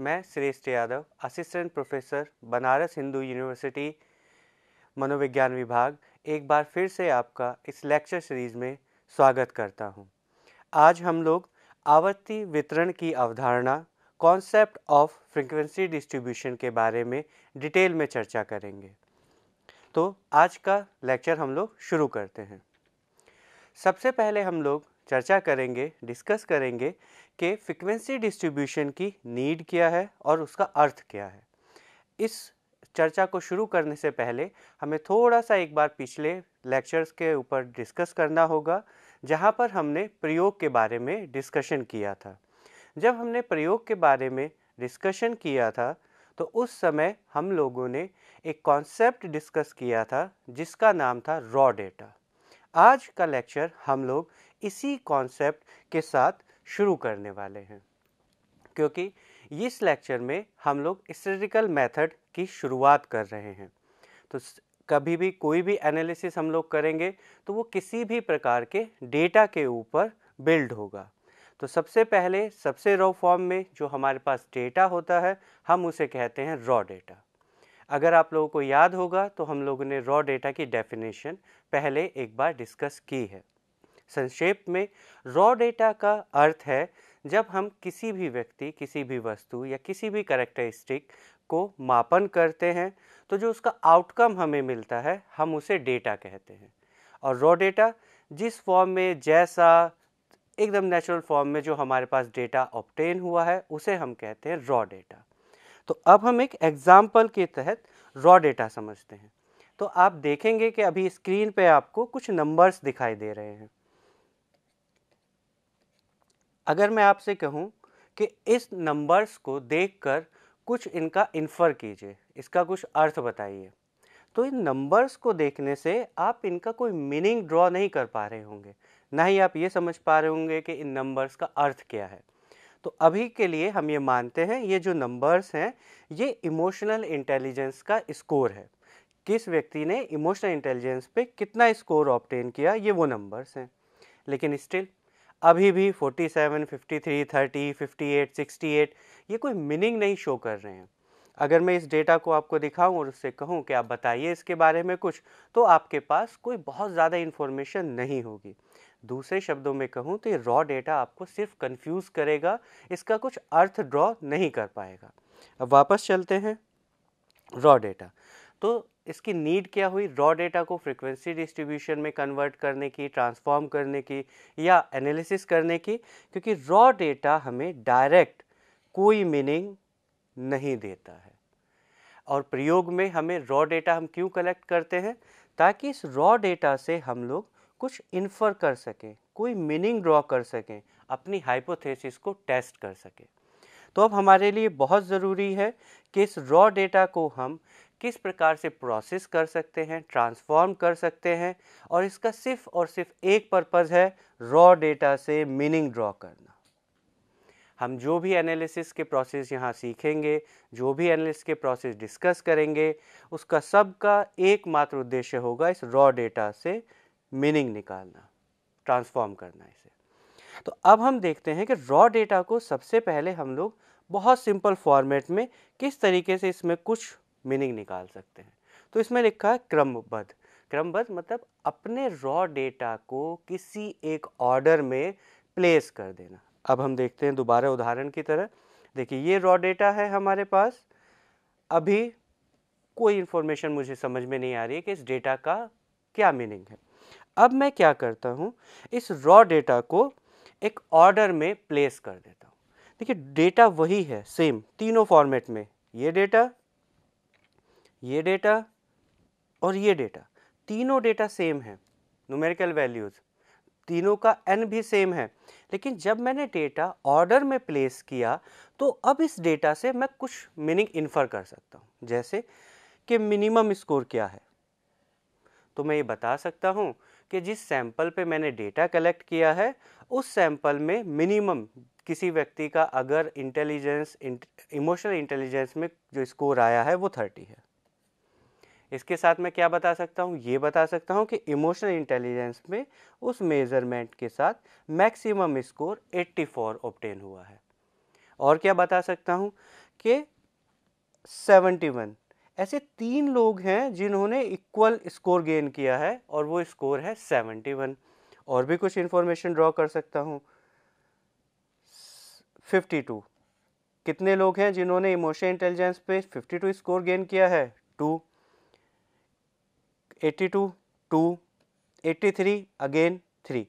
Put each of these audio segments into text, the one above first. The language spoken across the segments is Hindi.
मैं Shreshth Yadav assistant professor Banaras Hindu university मनोविज्ञान विभाग एक बार फिर से आपका इस लेक्चर सीरीज़ में स्वागत करता हूं। आज हम लोग आवर्ती वितरण की अवधारणा कॉन्सेप्ट ऑफ फ्रिक्वेंसी डिस्ट्रीब्यूशन के बारे में डिटेल में चर्चा करेंगे तो आज का लेक्चर हम लोग शुरू करते हैं सबसे पहले हम लोग चर्चा करेंगे डिस्कस करेंगे कि फ्रिक्वेंसी डिस्ट्रीब्यूशन की नीड क्या है और उसका अर्थ क्या है इस चर्चा को शुरू करने से पहले हमें थोड़ा सा एक बार पिछले लेक्चर्स के ऊपर डिस्कस करना होगा जहाँ पर हमने प्रयोग के बारे में डिस्कशन किया था जब हमने प्रयोग के बारे में डिस्कशन किया था तो उस समय हम लोगों ने एक कॉन्सेप्ट डिस्कस किया था जिसका नाम था रॉ डेटा आज का लेक्चर हम लोग इसी कॉन्सेप्ट के साथ शुरू करने वाले हैं क्योंकि इस लेक्चर में हम लोग स्टेटिकल मेथड की शुरुआत कर रहे हैं तो कभी भी कोई भी एनालिसिस हम लोग करेंगे तो वो किसी भी प्रकार के डेटा के ऊपर बिल्ड होगा तो सबसे पहले सबसे रॉ फॉर्म में जो हमारे पास डेटा होता है हम उसे कहते हैं रॉ डेटा अगर आप लोगों को याद होगा तो हम लोगों ने रॉ डेटा की डेफिनेशन पहले एक बार डिस्कस की है संक्षेप में रॉ डेटा का अर्थ है जब हम किसी भी व्यक्ति किसी भी वस्तु या किसी भी करेक्टरिस्टिक को मापन करते हैं तो जो उसका आउटकम हमें मिलता है हम उसे डेटा कहते हैं और रॉ डेटा जिस फॉर्म में जैसा एकदम नेचुरल फॉर्म में जो हमारे पास डेटा ऑप्टेन हुआ है उसे हम कहते हैं रॉ डेटा तो अब हम एक एग्ज़ाम्पल के तहत रॉ डेटा समझते हैं तो आप देखेंगे कि अभी स्क्रीन पे आपको कुछ नंबर्स दिखाई दे रहे हैं अगर मैं आपसे कहूँ कि इस नंबर्स को देखकर कुछ इनका इन्फर कीजिए इसका कुछ अर्थ बताइए तो इन नंबर्स को देखने से आप इनका कोई मीनिंग ड्रॉ नहीं कर पा रहे होंगे ना ही आप ये समझ पा रहे होंगे कि इन नंबर्स का अर्थ क्या है तो अभी के लिए हम ये मानते हैं ये जो नंबर्स हैं ये इमोशनल इंटेलिजेंस का स्कोर है किस व्यक्ति ने इमोशनल इंटेलिजेंस पे कितना स्कोर ऑप्टेन किया ये वो नंबर्स हैं लेकिन स्टिल अभी भी 47, 53, 30, 58, 68 ये कोई मीनिंग नहीं शो कर रहे हैं अगर मैं इस डेटा को आपको दिखाऊं और उससे कहूं कि आप बताइए इसके बारे में कुछ तो आपके पास कोई बहुत ज़्यादा इन्फॉर्मेशन नहीं होगी दूसरे शब्दों में कहूं तो ये रॉ डेटा आपको सिर्फ कंफ्यूज करेगा इसका कुछ अर्थ ड्रॉ नहीं कर पाएगा अब वापस चलते हैं रॉ डेटा तो इसकी नीड क्या हुई रॉ डेटा को फ्रिक्वेंसी डिस्ट्रीब्यूशन में कन्वर्ट करने की ट्रांसफॉर्म करने की या एनालिसिस करने की क्योंकि रॉ डेटा हमें डायरेक्ट कोई मीनिंग नहीं देता है और प्रयोग में हमें रॉ डेटा हम क्यों कलेक्ट करते हैं ताकि इस रॉ डेटा से हम लोग कुछ इन्फर कर सकें कोई मीनिंग ड्रॉ कर सकें अपनी हाइपोथेसिस को टेस्ट कर सकें तो अब हमारे लिए बहुत ज़रूरी है कि इस रॉ डेटा को हम किस प्रकार से प्रोसेस कर सकते हैं ट्रांसफॉर्म कर सकते हैं और इसका सिर्फ और सिर्फ एक पर्पज़ है रॉ डेटा से मीनिंग ड्रॉ करना हम जो भी एनालिसिस के प्रोसेस यहाँ सीखेंगे जो भी एनालिसिस के प्रोसेस डिस्कस करेंगे उसका सब का एकमात्र उद्देश्य होगा इस रॉ डेटा से मीनिंग निकालना ट्रांसफॉर्म करना इसे तो अब हम देखते हैं कि रॉ डेटा को सबसे पहले हम लोग बहुत सिंपल फॉर्मेट में किस तरीके से इसमें कुछ मीनिंग निकाल सकते हैं तो इसमें लिखा है क्रमबद्ध क्रमबद्ध मतलब अपने रॉ डेटा को किसी एक ऑर्डर में प्लेस कर देना अब हम देखते हैं दोबारा उदाहरण की तरह देखिए ये रॉ डेटा है हमारे पास अभी कोई इन्फॉर्मेशन मुझे समझ में नहीं आ रही है कि इस डेटा का क्या मीनिंग है अब मैं क्या करता हूँ इस रॉ डेटा को एक ऑर्डर में प्लेस कर देता हूँ देखिए डेटा वही है सेम तीनों फॉर्मेट में ये डेटा ये डेटा और ये डेटा तीनों डेटा सेम है न्यूमेरिकल वैल्यूज़ तीनों का एन भी सेम है लेकिन जब मैंने डेटा ऑर्डर में प्लेस किया तो अब इस डेटा से मैं कुछ मीनिंग इन्फर कर सकता हूँ जैसे कि मिनिमम स्कोर क्या है तो मैं ये बता सकता हूँ कि जिस सैंपल पे मैंने डेटा कलेक्ट किया है उस सैंपल में मिनिमम किसी व्यक्ति का अगर इंटेलिजेंस इमोशनल इंटेलिजेंस में जो स्कोर आया है वो थर्टी है इसके साथ मैं क्या बता सकता हूँ ये बता सकता हूँ कि इमोशनल इंटेलिजेंस में उस मेज़रमेंट के साथ मैक्सिमम स्कोर 84 ऑप्टेन हुआ है और क्या बता सकता हूँ कि 71 ऐसे तीन लोग हैं जिन्होंने इक्वल स्कोर गेन किया है और वो स्कोर है 71 और भी कुछ इन्फॉर्मेशन ड्रॉ कर सकता हूँ 52 कितने लोग हैं जिन्होंने इमोशनल इंटेलिजेंस पे 52 स्कोर गेन किया है टू 82 2 83 अगेन 3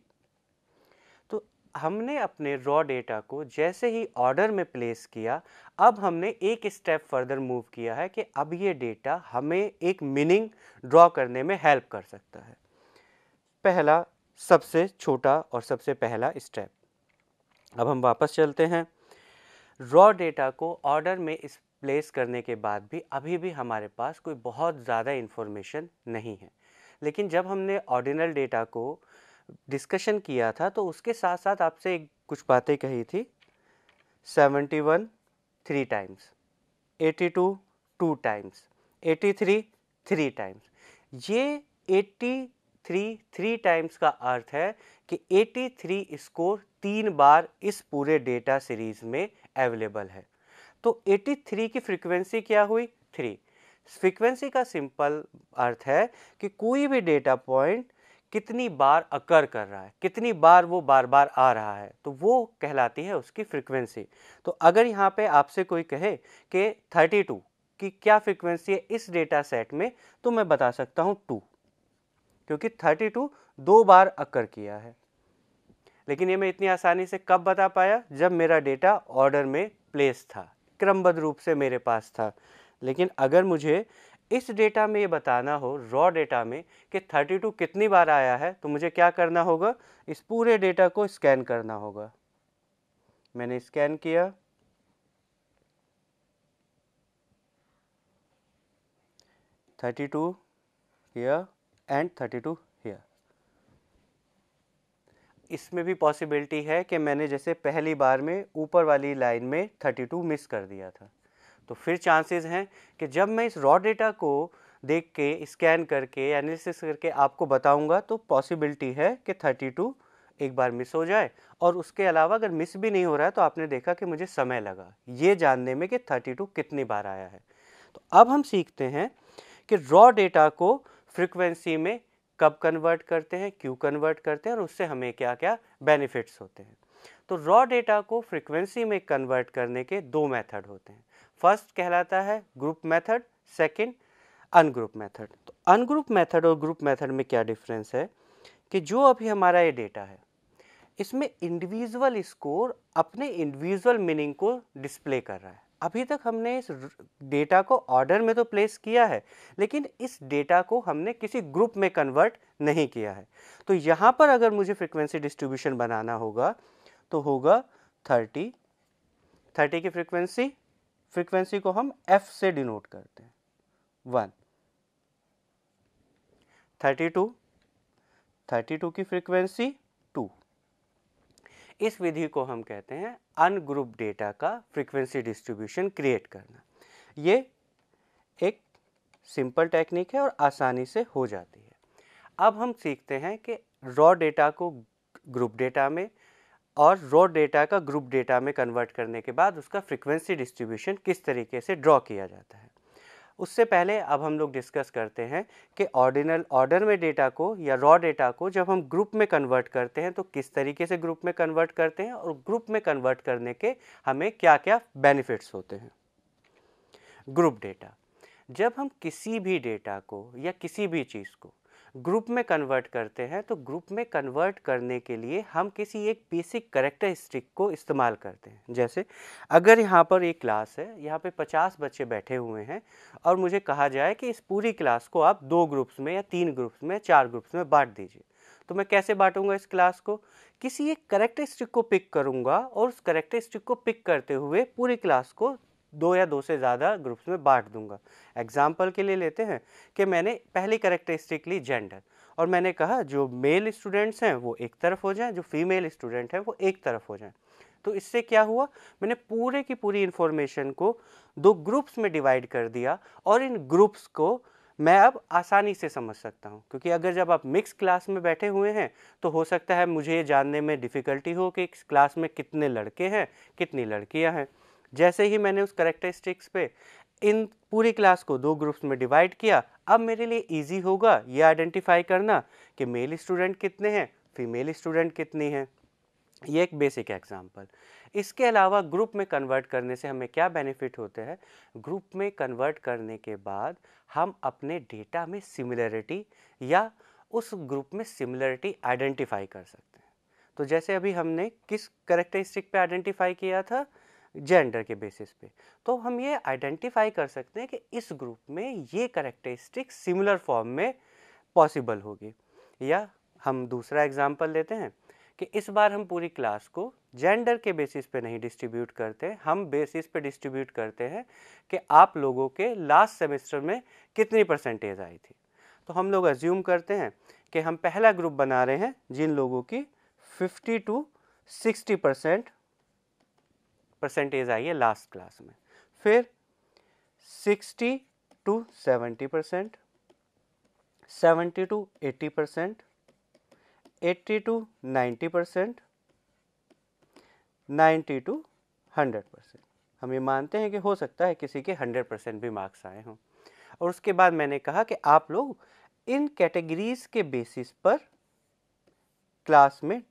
तो हमने अपने रॉ डेटा को जैसे ही ऑर्डर में प्लेस किया अब हमने एक स्टेप फर्दर मूव किया है कि अब ये डेटा हमें एक मीनिंग ड्रॉ करने में हेल्प कर सकता है पहला सबसे छोटा और सबसे पहला स्टेप अब हम वापस चलते हैं रॉ डेटा को ऑर्डर में इस प्लेस करने के बाद भी अभी भी हमारे पास कोई बहुत ज़्यादा इन्फॉर्मेशन नहीं है लेकिन जब हमने ऑर्डिनल डेटा को डिस्कशन किया था तो उसके साथ साथ आपसे एक कुछ बातें कही थी 71 three times 82 two two times 83 three three times ये 83 थ्री टाइम्स का अर्थ है कि 83 स्कोर तीन बार इस पूरे डेटा सीरीज़ में अवेलेबल है तो 83 की फ्रीक्वेंसी क्या हुई थ्री फ्रीक्वेंसी का सिंपल अर्थ है कि कोई भी डेटा पॉइंट कितनी बार अकर कर रहा है कितनी बार वो बार बार आ रहा है तो वो कहलाती है उसकी फ्रिक्वेंसी तो अगर यहाँ पे आपसे कोई कहे कि 32 की क्या फ्रिक्वेंसी है इस डेटा सेट में तो मैं बता सकता हूँ टू क्योंकि 32 दो बार अकर किया है लेकिन ये मैं इतनी आसानी से कब बता पाया जब मेरा डेटा ऑर्डर में प्लेस था क्रमबद्ध रूप से मेरे पास था लेकिन अगर मुझे इस डेटा में ये बताना हो रॉ डेटा में कि 32 कितनी बार आया है तो मुझे क्या करना होगा इस पूरे डेटा को स्कैन करना होगा मैंने स्कैन किया thirty two and thirty two here. इसमें भी पॉसिबिलिटी है कि मैंने जैसे पहली बार में ऊपर वाली लाइन में 32 मिस कर दिया था तो फिर चांसेस हैं कि जब मैं इस रॉ डेटा को देख के स्कैन करके एनालिसिस करके आपको बताऊंगा तो पॉसिबिलिटी है कि 32 एक बार मिस हो जाए और उसके अलावा अगर मिस भी नहीं हो रहा है तो आपने देखा कि मुझे समय लगा ये जानने में कि थर्टी कितनी बार आया है तो अब हम सीखते हैं कि रॉ डेटा को फ्रिक्वेंसी में कब कन्वर्ट करते हैं क्यों कन्वर्ट करते हैं और उससे हमें क्या क्या बेनिफिट्स होते हैं तो रॉ डेटा को फ्रिक्वेंसी में कन्वर्ट करने के दो मेथड होते हैं फर्स्ट कहलाता है group method second ungroup method तो अनग्रुप मेथड और ग्रुप मेथड में क्या डिफरेंस है कि जो अभी हमारा ये डेटा है इसमें इंडिविजुअल स्कोर अपने इंडिविजुअल मीनिंग को डिस्प्ले कर रहा है अभी तक हमने इस डेटा को ऑर्डर में तो प्लेस किया है लेकिन इस डेटा को हमने किसी ग्रुप में कन्वर्ट नहीं किया है तो यहाँ पर अगर मुझे फ्रिक्वेंसी डिस्ट्रीब्यूशन बनाना होगा तो होगा थर्टी थर्टी की फ्रिक्वेंसी फ्रिक्वेंसी को हम एफ से डिनोट करते हैं one thirty to thirty two की फ्रिक्वेंसी इस विधि को हम कहते हैं अनग्रुप डेटा का फ्रीक्वेंसी डिस्ट्रीब्यूशन क्रिएट करना ये एक सिंपल टेक्निक है और आसानी से हो जाती है अब हम सीखते हैं कि रॉ डेटा को ग्रुप डेटा में और रॉ डेटा का ग्रुप डेटा में कन्वर्ट करने के बाद उसका फ्रीक्वेंसी डिस्ट्रीब्यूशन किस तरीके से ड्रॉ किया जाता है उससे पहले अब हम लोग डिस्कस करते हैं कि ऑर्डिनल ऑर्डर में डेटा को या रॉ डेटा को जब हम ग्रुप में कन्वर्ट करते हैं तो किस तरीके से ग्रुप में कन्वर्ट करते हैं और ग्रुप में कन्वर्ट करने के हमें क्या क्या बेनिफिट्स होते हैं ग्रुप डेटा जब हम किसी भी डेटा को या किसी भी चीज़ को ग्रुप में कन्वर्ट करते हैं तो ग्रुप में कन्वर्ट करने के लिए हम किसी एक बेसिक करेक्टरिस्टिक को इस्तेमाल करते हैं जैसे अगर यहाँ पर एक क्लास है यहाँ पे 50 बच्चे बैठे हुए हैं और मुझे कहा जाए कि इस पूरी क्लास को आप दो ग्रुप्स में या तीन ग्रुप्स में चार ग्रुप्स में बांट दीजिए तो मैं कैसे बांटूंगा इस क्लास को किसी एक करेक्टरिस्टिक को पिक करूँगा और उस करेक्टरिस्टिक को पिक करते हुए पूरी क्लास को दो या दो से ज़्यादा ग्रुप्स में बांट दूंगा एग्जाम्पल के लिए लेते हैं कि मैंने पहली करेक्टरिस्टिक ली जेंडर और मैंने कहा जो मेल स्टूडेंट्स हैं वो एक तरफ हो जाएं जो फीमेल स्टूडेंट हैं वो एक तरफ हो जाएं तो इससे क्या हुआ मैंने पूरे की पूरी इन्फॉर्मेशन को दो ग्रुप्स में डिवाइड कर दिया और इन ग्रुप्स को मैं अब आसानी से समझ सकता हूँ क्योंकि अगर जब आप मिक्स क्लास में बैठे हुए हैं तो हो सकता है मुझे ये जानने में डिफ़िकल्टी हो कि इस क्लास में कितने लड़के हैं कितनी लड़कियाँ हैं जैसे ही मैंने उस करेक्टरिस्टिक्स पे इन पूरी क्लास को दो ग्रुप्स में डिवाइड किया अब मेरे लिए इजी होगा ये आइडेंटिफाई करना कि मेल स्टूडेंट कितने हैं फीमेल स्टूडेंट कितनी हैं ये एक बेसिक एग्जांपल इसके अलावा ग्रुप में कन्वर्ट करने से हमें क्या बेनिफिट होते हैं ग्रुप में कन्वर्ट करने के बाद हम अपने डेटा में सिमिलरिटी या उस ग्रुप में सिमिलरिटी आइडेंटिफाई कर सकते हैं तो जैसे अभी हमने किस करेक्टरिस्टिक पे आइडेंटिफाई किया था जेंडर के बेसिस पे तो हम ये आइडेंटिफाई कर सकते हैं कि इस ग्रुप में ये करेक्टरिस्टिक सिमिलर फॉर्म में पॉसिबल होगी या हम दूसरा एग्जाम्पल लेते हैं कि इस बार हम पूरी क्लास को जेंडर के बेसिस पे नहीं डिस्ट्रीब्यूट करते हम बेसिस पे डिस्ट्रीब्यूट करते हैं कि आप लोगों के लास्ट सेमेस्टर में कितनी परसेंटेज आई थी तो हम लोग अज्यूम करते हैं कि हम पहला ग्रुप बना रहे हैं जिन लोगों की 50 टू 60 परसेंट परसेंटेज आई है लास्ट क्लास में फिर 60 to 70 percent seventy to eighty percent eighty to ninety percent ninety to hundred percent हम ये मानते हैं कि हो सकता है किसी के हंड्रेड परसेंट भी मार्क्स आए हों और उसके बाद मैंने कहा कि आप लोग इन कैटेगरीज के बेसिस पर क्लास में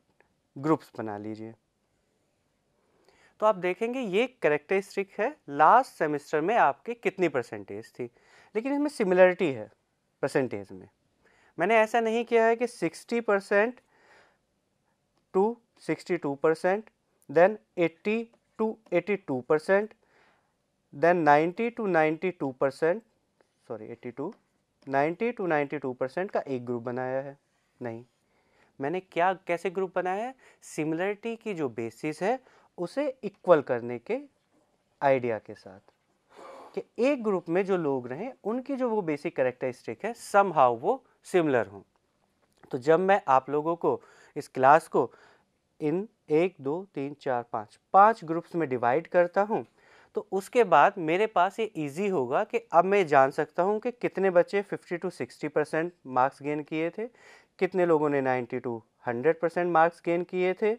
ग्रुप्स बना लीजिए तो आप देखेंगे ये करेक्टरिस्टिक है लास्ट सेमेस्टर में आपके कितनी परसेंटेज थी लेकिन इसमें सिमिलरिटी है परसेंटेज में मैंने ऐसा नहीं किया है कि 60 percent to 62 percent then 80 to 82 percent then 90 to 92 percent sorry 82 ninety two to percent का एक ग्रुप बनाया है नहीं मैंने क्या कैसे ग्रुप बनाया है सिमिलरिटी की जो बेसिस है उसे इक्वल करने के आइडिया के साथ कि एक ग्रुप में जो लोग रहें उनकी जो वो बेसिक करेक्टरिस्टिक है सम हाउ वो सिमिलर हों तो जब मैं आप लोगों को इस क्लास को इन एक दो तीन चार पाँच पाँच ग्रुप्स में डिवाइड करता हूँ तो उसके बाद मेरे पास ये इजी होगा कि अब मैं जान सकता हूँ कि कितने बच्चे 50 टू 60 परसेंट मार्क्स गेन किए थे कितने लोगों ने 90 टू 100 परसेंट मार्क्स गेन किए थे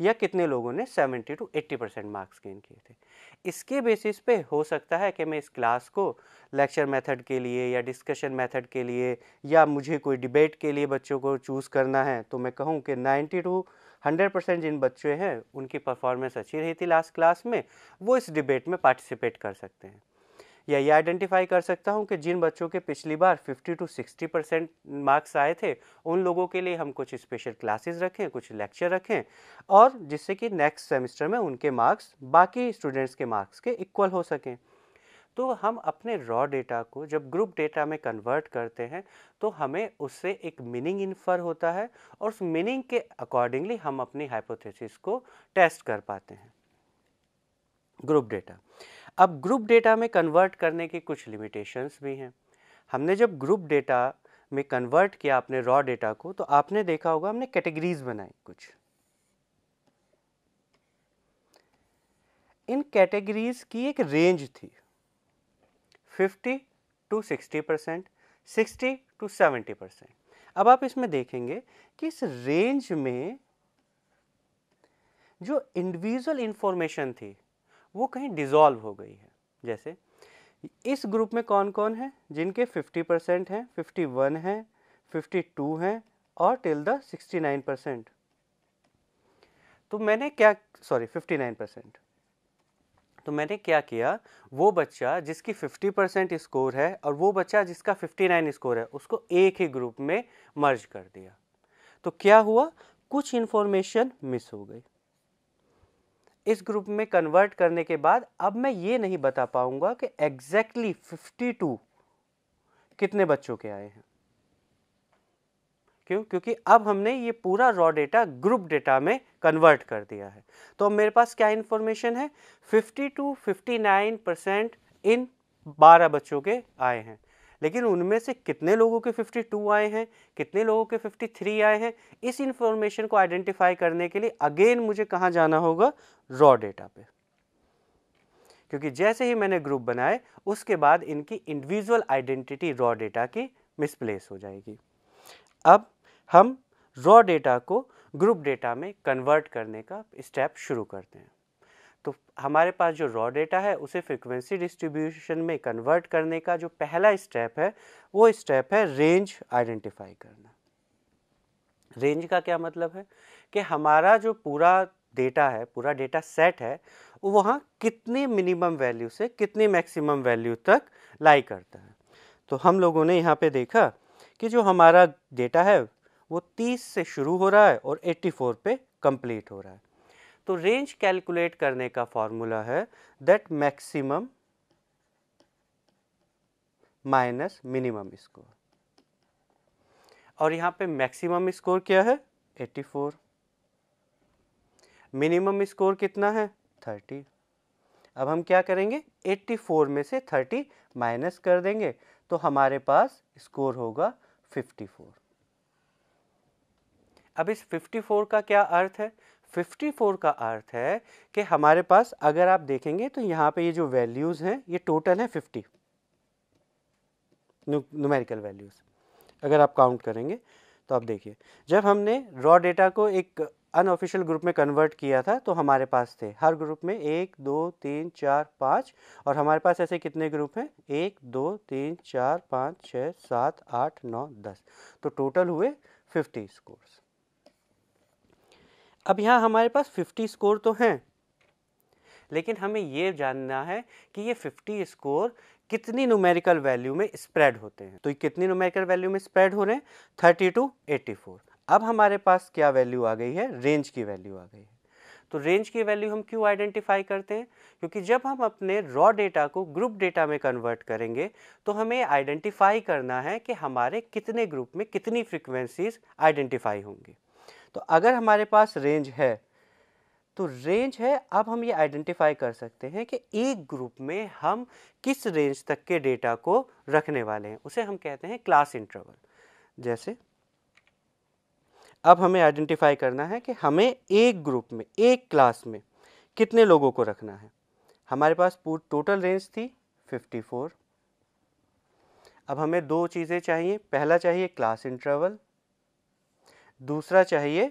या कितने लोगों ने 70 टू 80 परसेंट मार्क्स गेन किए थे इसके बेसिस पे हो सकता है कि मैं इस क्लास को लेक्चर मेथड के लिए या डिस्कशन मेथड के लिए या मुझे कोई डिबेट के लिए बच्चों को चूज़ करना है तो मैं कहूँ कि 90 टू 100 परसेंट जिन बच्चे हैं उनकी परफॉर्मेंस अच्छी रही थी लास्ट क्लास में वो इस डिबेट में पार्टिसिपेट कर सकते हैं या ये आइडेंटिफाई कर सकता हूँ कि जिन बच्चों के पिछली बार 50 टू 60 परसेंट मार्क्स आए थे उन लोगों के लिए हम कुछ स्पेशल क्लासेस रखें कुछ लेक्चर रखें और जिससे कि नेक्स्ट सेमेस्टर में उनके मार्क्स बाकी स्टूडेंट्स के मार्क्स के इक्वल हो सकें तो हम अपने रॉ डेटा को जब ग्रुप डेटा में कन्वर्ट करते हैं तो हमें उससे एक मीनिंग इन्फर होता है और उस मीनिंग के अकॉर्डिंगली हम अपनी हाइपोथेसिस को टेस्ट कर पाते हैं ग्रुप डेटा अब ग्रुप डेटा में कन्वर्ट करने के कुछ लिमिटेशंस भी हैं हमने जब ग्रुप डेटा में कन्वर्ट किया आपने रॉ डेटा को तो आपने देखा होगा हमने कैटेगरीज बनाई कुछ इन कैटेगरीज की एक रेंज थी 50 to 60 percent sixty to seventy percent अब आप इसमें देखेंगे कि इस रेंज में जो इंडिविजुअल इंफॉर्मेशन थी वो कहीं डिज़ोल्व हो गई है जैसे इस ग्रुप में कौन कौन है जिनके 50 परसेंट हैं 51 हैं टू हैं और टिल द 69 परसेंट तो मैंने क्या सॉरी 59 परसेंट तो मैंने क्या किया वो बच्चा जिसकी 50 परसेंट स्कोर है और वो बच्चा जिसका 59 स्कोर है उसको एक ही ग्रुप में मर्ज कर दिया तो क्या हुआ कुछ इन्फॉर्मेशन मिस हो गई इस ग्रुप में कन्वर्ट करने के बाद अब मैं ये नहीं बता पाऊंगा कि एग्जैक्टली फिफ्टी टू कितने बच्चों के आए हैं क्यों क्योंकि अब हमने ये पूरा रॉ डेटा ग्रुप डेटा में कन्वर्ट कर दिया है तो अब मेरे पास क्या इन्फॉर्मेशन है fifty to fifty nine percent इन बारह बच्चों के आए हैं लेकिन उनमें से कितने लोगों के 52 आए हैं कितने लोगों के 53 आए हैं इस इंफॉर्मेशन को आइडेंटिफाई करने के लिए अगेन मुझे कहाँ जाना होगा रॉ डेटा पे क्योंकि जैसे ही मैंने ग्रुप बनाए उसके बाद इनकी इंडिविजुअल आइडेंटिटी रॉ डेटा की मिसप्लेस हो जाएगी अब हम रॉ डेटा को ग्रुप डेटा में कन्वर्ट करने का स्टेप शुरू करते हैं तो हमारे पास जो रॉ डेटा है उसे फ्रिक्वेंसी डिस्ट्रीब्यूशन में कन्वर्ट करने का जो पहला स्टेप है वो स्टेप है रेंज आइडेंटिफाई करना रेंज का क्या मतलब है कि हमारा जो पूरा डेटा है पूरा डेटा सेट है वो वहाँ कितने मिनिमम वैल्यू से कितने मैक्सिमम वैल्यू तक लाई करता है तो हम लोगों ने यहाँ पे देखा कि जो हमारा डेटा है वो 30 से शुरू हो रहा है और 84 पे कंप्लीट हो रहा है तो रेंज कैलकुलेट करने का फॉर्मूला है that maximum minus minimum score और यहां पे मैक्सिमम स्कोर क्या है 84 मिनिमम स्कोर कितना है 30 अब हम क्या करेंगे 84 में से 30 माइनस कर देंगे तो हमारे पास स्कोर होगा 54 अब इस 54 का क्या अर्थ है 54 का अर्थ है कि हमारे पास अगर आप देखेंगे तो यहाँ पे ये जो वैल्यूज़ हैं ये टोटल है 50 न्यूमेरिकल वैल्यूज़ अगर आप काउंट करेंगे तो आप देखिए जब हमने रॉ डेटा को एक अनऑफिशियल ग्रुप में कन्वर्ट किया था तो हमारे पास थे हर ग्रुप में एक दो तीन चार पाँच और हमारे पास ऐसे कितने ग्रुप हैं एक दो तीन चार पाँच छः सात आठ नौ दस तो टोटल हुए फिफ्टी स्कोर्स अब यहाँ हमारे पास 50 स्कोर तो हैं लेकिन हमें ये जानना है कि ये 50 स्कोर कितनी न्यूमेरिकल वैल्यू में स्प्रेड होते हैं तो ये कितनी न्यूमेरिकल वैल्यू में स्प्रेड हो रहे हैं थर्टी टू एटी फोर अब हमारे पास क्या वैल्यू आ गई है रेंज की वैल्यू आ गई है तो रेंज की वैल्यू हम क्यों आइडेंटिफाई करते हैं क्योंकि जब हम अपने रॉ डेटा को ग्रुप डेटा में कन्वर्ट करेंगे तो हमें आइडेंटिफाई करना है कि हमारे कितने ग्रुप में कितनी फ्रिक्वेंसीज आइडेंटिफाई होंगी तो अगर हमारे पास रेंज है तो रेंज है अब हम ये आइडेंटिफाई कर सकते हैं कि एक ग्रुप में हम किस रेंज तक के डेटा को रखने वाले हैं उसे हम कहते हैं क्लास इंटरवल जैसे अब हमें आइडेंटिफाई करना है कि हमें एक ग्रुप में एक क्लास में कितने लोगों को रखना है हमारे पास पूरी टोटल रेंज थी 54 अब हमें दो चीज़ें चाहिए पहला चाहिए क्लास इंटरवल दूसरा चाहिए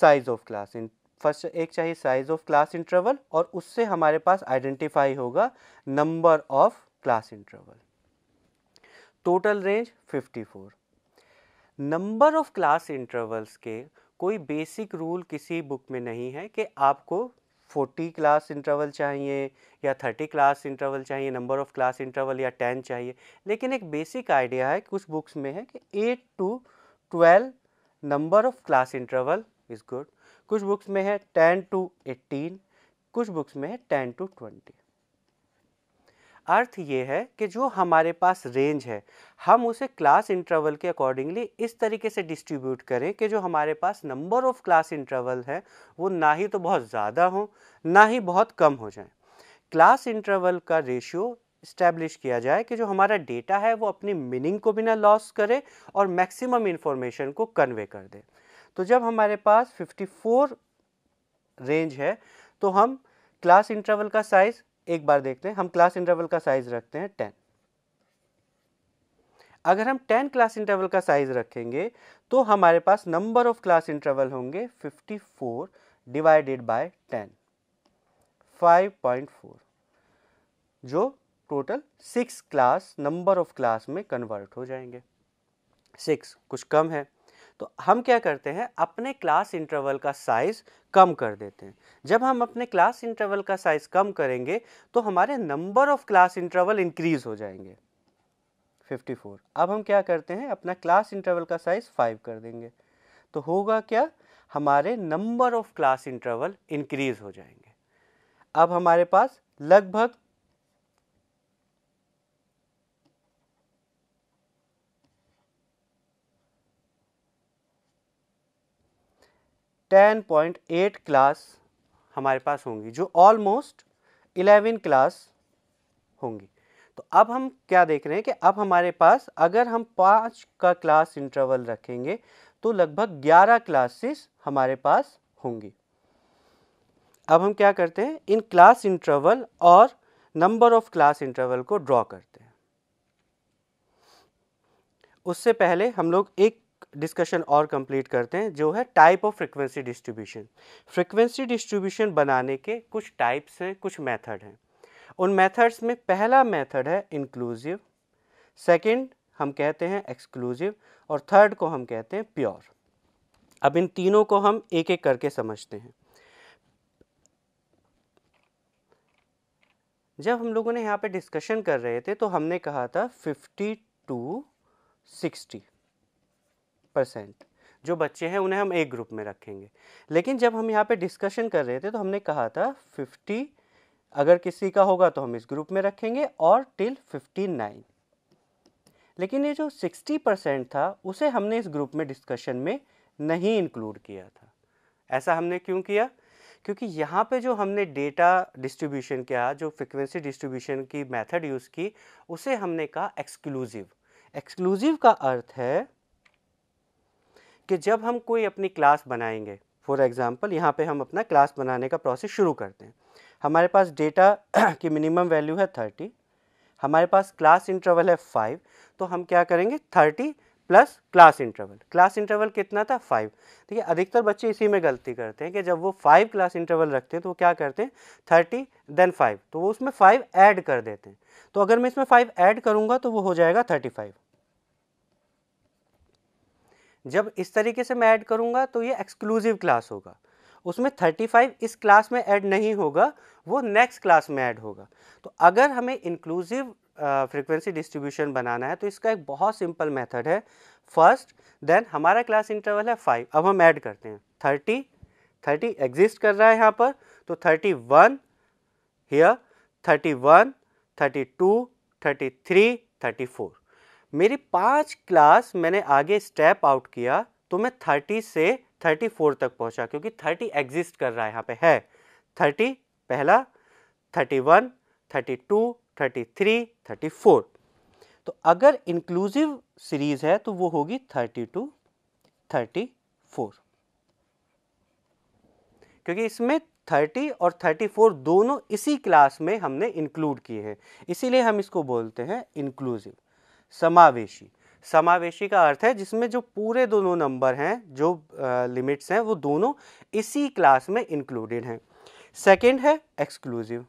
size of class in first एक चाहिए साइज़ ऑफ क्लास इंटरवल और उससे हमारे पास आइडेंटिफाई होगा number of class interval total range 54 number of class intervals के कोई बेसिक रूल किसी बुक में नहीं है कि आपको 40 क्लास इंटरवल चाहिए या 30 क्लास इंटरवल चाहिए नंबर ऑफ क्लास इंटरवल या 10 चाहिए लेकिन एक बेसिक आइडिया है कुछ बुक्स में है कि 8 to twelve number of class interval is good कुछ बुक्स में है टेन टू एटीन कुछ बुक्स में है टेन टू ट्वेंटी अर्थ ये है कि जो हमारे पास रेंज है हम उसे क्लास इंटरवल के अकॉर्डिंगली इस तरीके से डिस्ट्रीब्यूट करें कि जो हमारे पास नंबर ऑफ क्लास इंटरवल है वो ना ही तो बहुत ज़्यादा हो ना ही बहुत कम हो जाए क्लास इंटरवल का रेशियो इस्टेब्लिश किया जाए कि जो हमारा डेटा है वो अपनी मीनिंग को बिना लॉस करे और मैक्सिमम इन्फॉर्मेशन को कन्वे कर दे तो जब हमारे पास 54 रेंज है तो हम क्लास इंटरवल का साइज़ एक बार देखते हैं हम क्लास इंटरवल का साइज़ रखते हैं 10 अगर हम 10 क्लास इंटरवल का साइज़ रखेंगे तो हमारे पास नंबर ऑफ क्लास इंटरवल होंगे 54 डिवाइडेड बाय 10 5.4 जो टोटल six class number of class में कन्वर्ट हो जाएंगे सिक्स कुछ कम है तो हम क्या करते हैं अपने क्लास इंटरवल का साइज़ कम कर देते हैं जब हम अपने क्लास इंटरवल का साइज़ कम करेंगे तो हमारे number of class interval increase हो जाएंगे 54 अब हम क्या करते हैं अपना क्लास इंटरवल का साइज़ 5 कर देंगे तो होगा क्या हमारे number of class interval increase हो जाएंगे अब हमारे पास लगभग 10.8 क्लास हमारे पास होंगी जो ऑलमोस्ट 11 क्लास होंगी तो अब हम क्या देख रहे हैं कि अब हमारे पास अगर हम पाँच का क्लास इंटरवल रखेंगे तो लगभग 11 क्लासेस हमारे पास होंगी अब हम क्या करते हैं इन क्लास इंटरवल और नंबर ऑफ क्लास इंटरवल को ड्रॉ करते हैं उससे पहले हम लोग एक डिस्कशन और कंप्लीट करते हैं जो है type of frequency distribution frequency distribution बनाने के कुछ टाइप्स हैं कुछ मेथड हैं उन मेथड्स में पहला मेथड है इंक्लूसिव सेकंड हम कहते हैं एक्सक्लूसिव और थर्ड को हम कहते हैं प्योर अब इन तीनों को हम एक एक करके समझते हैं जब हम लोगों ने यहाँ पे डिस्कशन कर रहे थे तो हमने कहा था फिफ्टी टू सिक्सटी परसेंट जो बच्चे हैं उन्हें हम एक ग्रुप में रखेंगे लेकिन जब हम यहाँ पे डिस्कशन कर रहे थे तो हमने कहा था 50 अगर किसी का होगा तो हम इस ग्रुप में रखेंगे और टिल 59 लेकिन ये जो 60 परसेंट था उसे हमने इस ग्रुप में डिस्कशन में नहीं इंक्लूड किया था ऐसा हमने क्यों किया क्योंकि यहाँ पे जो हमने डेटा डिस्ट्रीब्यूशन किया जो फ्रिक्वेंसी डिस्ट्रीब्यूशन की मेथड यूज़ की उसे हमने कहा एक्सक्लूसिव एक्सक्लूसिव का अर्थ है कि जब हम कोई अपनी क्लास बनाएंगे फॉर एग्ज़ाम्पल यहाँ पे हम अपना क्लास बनाने का प्रोसेस शुरू करते हैं हमारे पास डेटा की मिनिमम वैल्यू है थर्टी हमारे पास क्लास इंटरवल है फाइव तो हम क्या करेंगे thirty plus class interval class interval कितना था फाइव देखिए अधिकतर बच्चे इसी में गलती करते हैं कि जब वो फाइव क्लास इंटरवल रखते हैं तो वो क्या करते हैं थर्टी देन फाइव तो वो उसमें फाइव ऐड कर देते हैं तो अगर मैं इसमें फाइव ऐड करूँगा तो वो हो जाएगा थर्टी फाइव जब इस तरीके से मैं ऐड करूँगा तो ये एक्सक्लूसिव क्लास होगा उसमें 35 इस क्लास में ऐड नहीं होगा वो नेक्स्ट क्लास में ऐड होगा तो अगर हमें इंक्लूसिव फ्रिक्वेंसी डिस्ट्रीब्यूशन बनाना है तो इसका एक बहुत सिंपल मेथड है फर्स्ट देन हमारा क्लास इंटरवल है फाइव अब हम ऐड करते हैं थर्टी थर्टी एग्जिस्ट कर रहा है यहाँ पर तो thirty one here thirty one thirty to thirty three thirty four मेरी पांच क्लास मैंने आगे स्टेप आउट किया तो मैं थर्टी से थर्टी फोर तक पहुंचा क्योंकि थर्टी एग्जिस्ट कर रहा है यहाँ पे है थर्टी पहला thirty one thirty to thirty three thirty four तो अगर इंक्लूसिव सीरीज है तो वो होगी थर्टी टू थर्टी फोर क्योंकि इसमें थर्टी और थर्टी फोर दोनों इसी क्लास में हमने इंक्लूड किए हैं इसीलिए हम इसको बोलते हैं इंक्लूसिव समावेशी समावेशी का अर्थ है जिसमें जो पूरे दोनों नंबर हैं जो लिमिट्स हैं वो दोनों इसी क्लास में इंक्लूडेड हैं सेकेंड है exclusive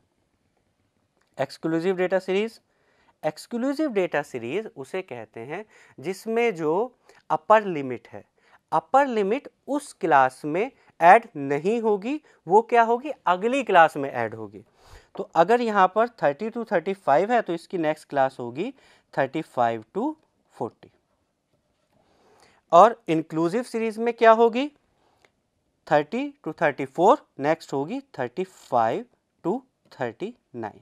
exclusive data series exclusive data series उसे कहते हैं जिसमें जो अपर लिमिट है अपर लिमिट उस क्लास में ऐड नहीं होगी वो क्या होगी अगली क्लास में ऐड होगी तो अगर यहाँ पर थर्टी टू थर्टी फाइव है तो इसकी नेक्स्ट क्लास होगी थर्टी फाइव टू फोर्टी और इंक्लूसिव सीरीज में क्या होगी thirty to thirty four next होगी thirty five to thirty nine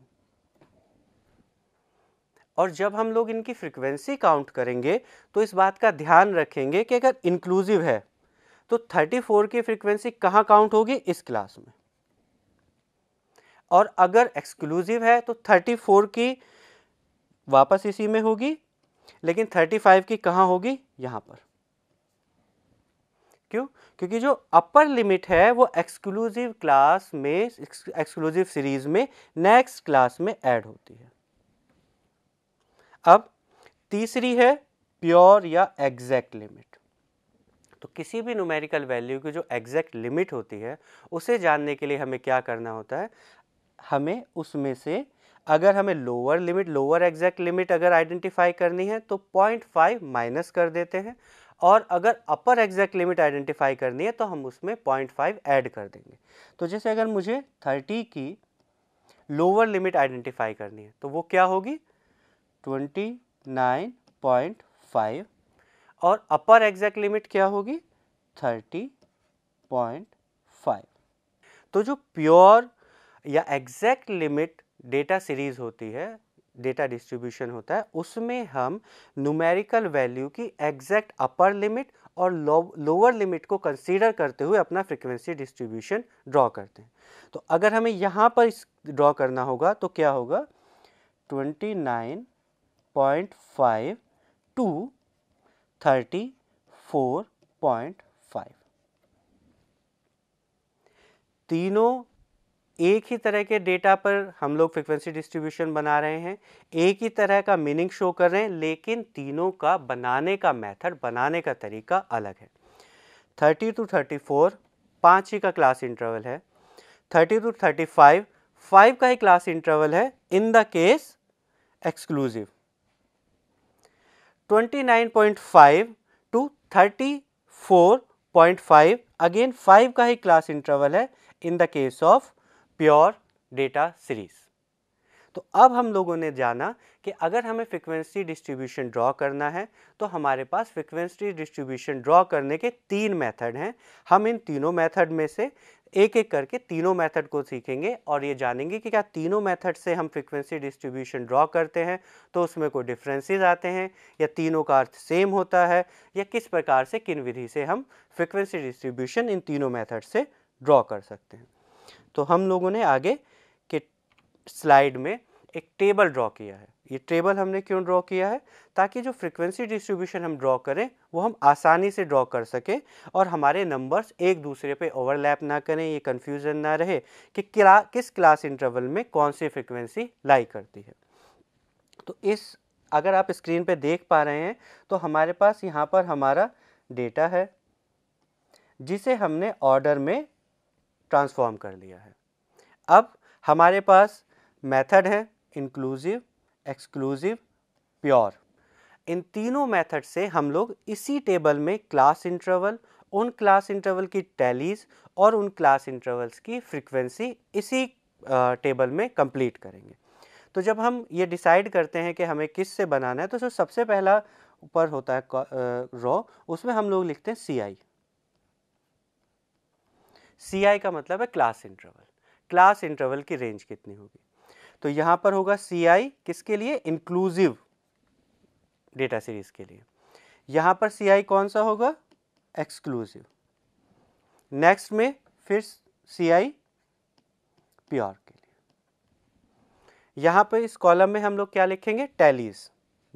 और जब हम लोग इनकी फ्रिक्वेंसी काउंट करेंगे तो इस बात का ध्यान रखेंगे कि अगर इंक्लूसिव है तो 34 की फ्रिक्वेंसी कहाँ काउंट होगी इस क्लास में और अगर एक्सक्लूसिव है तो थर्टी फोर की वापस इसी में होगी लेकिन थर्टी फाइव की कहाँ होगी यहाँ पर क्यों क्योंकि जो अपर लिमिट है वो एक्सक्लूसिव क्लास में एक्सक्लूसिव सीरीज में नेक्स्ट क्लास में ऐड होती है अब तीसरी है प्योर या एग्जैक्ट लिमिट तो किसी भी न्यूमेरिकल वैल्यू की जो एग्जैक्ट लिमिट होती है उसे जानने के लिए हमें क्या करना होता है हमें उसमें से अगर हमें lower limit lower exact limit अगर आइडेंटिफाई करनी है तो पॉइंट फाइव माइनस कर देते हैं और अगर अपर एग्जैक्ट लिमिट आइडेंटिफाई करनी है तो हम उसमें पॉइंट फाइव ऐड कर देंगे तो जैसे अगर मुझे थर्टी की लोअर लिमिट आइडेंटिफाई करनी है तो वो क्या होगी ट्वेंटी नाइन पॉइंट फाइव और अपर एग्जैक्ट लिमिट क्या होगी थर्टी पॉइंट फाइव तो जो प्योर या एग्जैक्ट लिमिट डेटा सीरीज होती है डेटा डिस्ट्रीब्यूशन होता है उसमें हम न्यूमेरिकल वैल्यू की एग्जैक्ट अपर लिमिट और लोअर लिमिट को कंसीडर करते हुए अपना फ्रिक्वेंसी डिस्ट्रीब्यूशन ड्रॉ करते हैं तो अगर हमें यहाँ पर ड्रॉ करना होगा तो क्या होगा 29.5 टू 34.5 तीनों एक ही तरह के डेटा पर हम लोग फ्रिक्वेंसी डिस्ट्रीब्यूशन बना रहे हैं एक ही तरह का मीनिंग शो कर रहे हैं लेकिन तीनों का बनाने का मेथड बनाने का तरीका अलग है 30 टू 34 फोर पाँच ही का क्लास इंटरवल है 30 टू 35 फाइव फाइव का ही क्लास इंटरवल है in the case exclusive 29.5 to 34.5 again five का ही क्लास इंटरवल है in the case of pure data series तो अब हम लोगों ने जाना कि अगर हमें फ्रिक्वेंसी डिस्ट्रीब्यूशन ड्रॉ करना है तो हमारे पास फ्रिक्वेंसी डिस्ट्रीब्यूशन ड्रॉ करने के तीन मेथड हैं हम इन तीनों मेथड में से एक एक करके तीनों मेथड को सीखेंगे और ये जानेंगे कि क्या तीनों मेथड से हम फ्रिक्वेंसी डिस्ट्रीब्यूशन ड्रॉ करते हैं तो उसमें कोई डिफरेंसेस आते हैं या तीनों का अर्थ सेम होता है या किस प्रकार से किन विधि से हम फ्रिक्वेंसी डिस्ट्रीब्यूशन इन तीनों मेथड से ड्रॉ कर सकते हैं तो हम लोगों ने आगे के स्लाइड में एक टेबल ड्रॉ किया है ये टेबल हमने क्यों ड्रॉ किया है ताकि जो फ्रिक्वेंसी डिस्ट्रीब्यूशन हम ड्रॉ करें वो हम आसानी से ड्रॉ कर सकें और हमारे नंबर्स एक दूसरे पे ओवरलैप ना करें ये कन्फ्यूज़न ना रहे कि क्या किस क्लास इंटरवल में कौन सी फ्रिक्वेंसी लाई करती है तो इस अगर आप स्क्रीन पे देख पा रहे हैं तो हमारे पास यहाँ पर हमारा डेटा है जिसे हमने ऑर्डर में ट्रांसफॉर्म कर लिया है अब हमारे पास मेथड है इंक्लूसिव एक्सक्लूसिव प्योर इन तीनों मेथड से हम लोग इसी टेबल में क्लास इंटरवल उन क्लास इंटरवल की टैलीज और उन क्लास इंटरवल्स की फ्रीक्वेंसी इसी टेबल में कंप्लीट करेंगे तो जब हम ये डिसाइड करते हैं कि हमें किस से बनाना है तो सबसे पहला ऊपर होता है रॉ उसमें हम लोग लिखते हैं सी आई सी आई का मतलब है क्लास इंटरवल क्लास इंटरवल की रेंज कितनी होगी तो यहाँ पर होगा सी आई किसके लिए इंक्लूसिव डेटा सीरीज के लिए यहाँ पर सी आई कौन सा होगा एक्सक्लूसिव नेक्स्ट में फिर सी आई प्योर के लिए यहाँ पर इस कॉलम में हम लोग क्या लिखेंगे टैलीज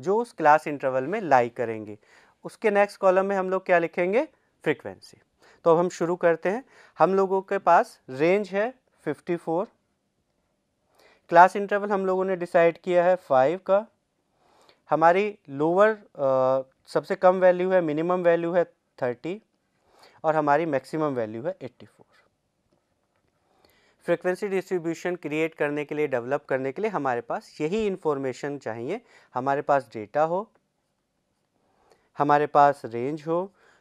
जो उस क्लास इंटरवल में लाई करेंगे उसके नेक्स्ट कॉलम में हम लोग क्या लिखेंगे फ्रीक्वेंसी तो अब हम शुरू करते हैं हम लोगों के पास रेंज है 54 क्लास इंटरवल हम लोगों ने डिसाइड किया है फाइव का हमारी लोअर सबसे कम वैल्यू है मिनिमम वैल्यू है थर्टी और हमारी मैक्सिमम वैल्यू है eighty four frequency distribution create करने के लिए डेवलप करने के लिए हमारे पास यही इन्फॉर्मेशन चाहिए हमारे पास डेटा हो हमारे पास रेंज हो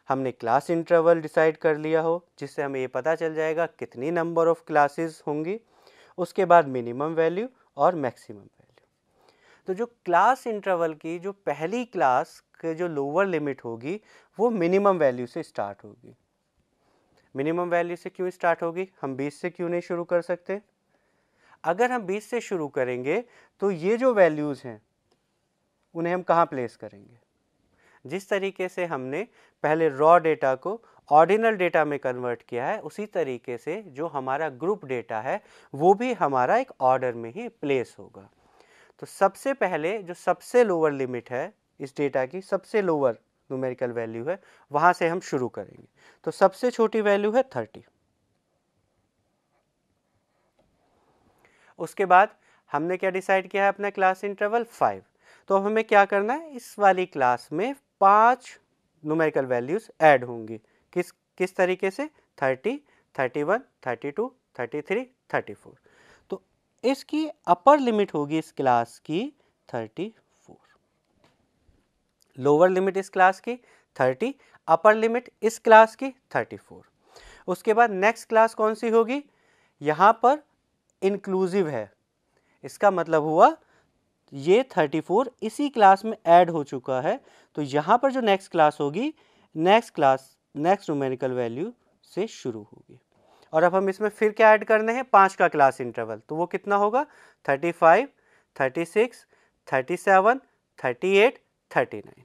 हमने क्लास इंटरवल डिसाइड कर लिया हो जिससे हमें ये पता चल जाएगा कितनी नंबर ऑफ़ क्लासेस होंगी उसके बाद मिनिमम वैल्यू और मैक्सिमम वैल्यू तो जो क्लास इंटरवल की जो पहली क्लास के जो लोअर लिमिट होगी वो मिनिमम वैल्यू से स्टार्ट होगी मिनिमम वैल्यू से क्यों स्टार्ट होगी हम बीस से क्यों नहीं शुरू कर सकते अगर हम बीस से शुरू करेंगे तो ये जो वैल्यूज़ हैं उन्हें हम कहाँ प्लेस करेंगे जिस तरीके से हमने पहले रॉ डेटा को ऑर्डिनल डेटा में कन्वर्ट किया है उसी तरीके से जो हमारा ग्रुप डेटा है वो भी हमारा एक ऑर्डर में ही प्लेस होगा तो सबसे पहले जो सबसे लोअर लिमिट है इस डेटा की सबसे लोअर न्यूमेरिकल वैल्यू है वहाँ से हम शुरू करेंगे तो सबसे छोटी वैल्यू है थर्टी उसके बाद हमने क्या डिसाइड किया है अपना क्लास इंटरवल फाइव तो अब हमें क्या करना है इस वाली क्लास में पांच न्यूमेरिकल वैल्यूज़ ऐड होंगी किस किस तरीके से to thirty three thirty four तो इसकी अपर लिमिट होगी इस क्लास की फोर लोअर लिमिट इस क्लास की थर्टी अपर लिमिट इस क्लास की फोर उसके बाद नेक्स्ट क्लास कौन सी होगी यहाँ पर इंक्लूसिव है इसका मतलब हुआ ये फोर इसी क्लास में ऐड हो चुका है तो यहाँ पर जो नेक्स्ट क्लास होगी next class next numerical value से शुरू होगी और अब हम इसमें फिर क्या ऐड करने हैं पाँच का क्लास इंटरवल तो वो कितना होगा thirty five thirty six thirty seven thirty eight thirty nine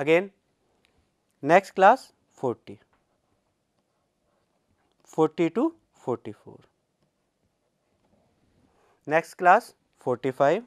again next class forty forty to forty four next class forty five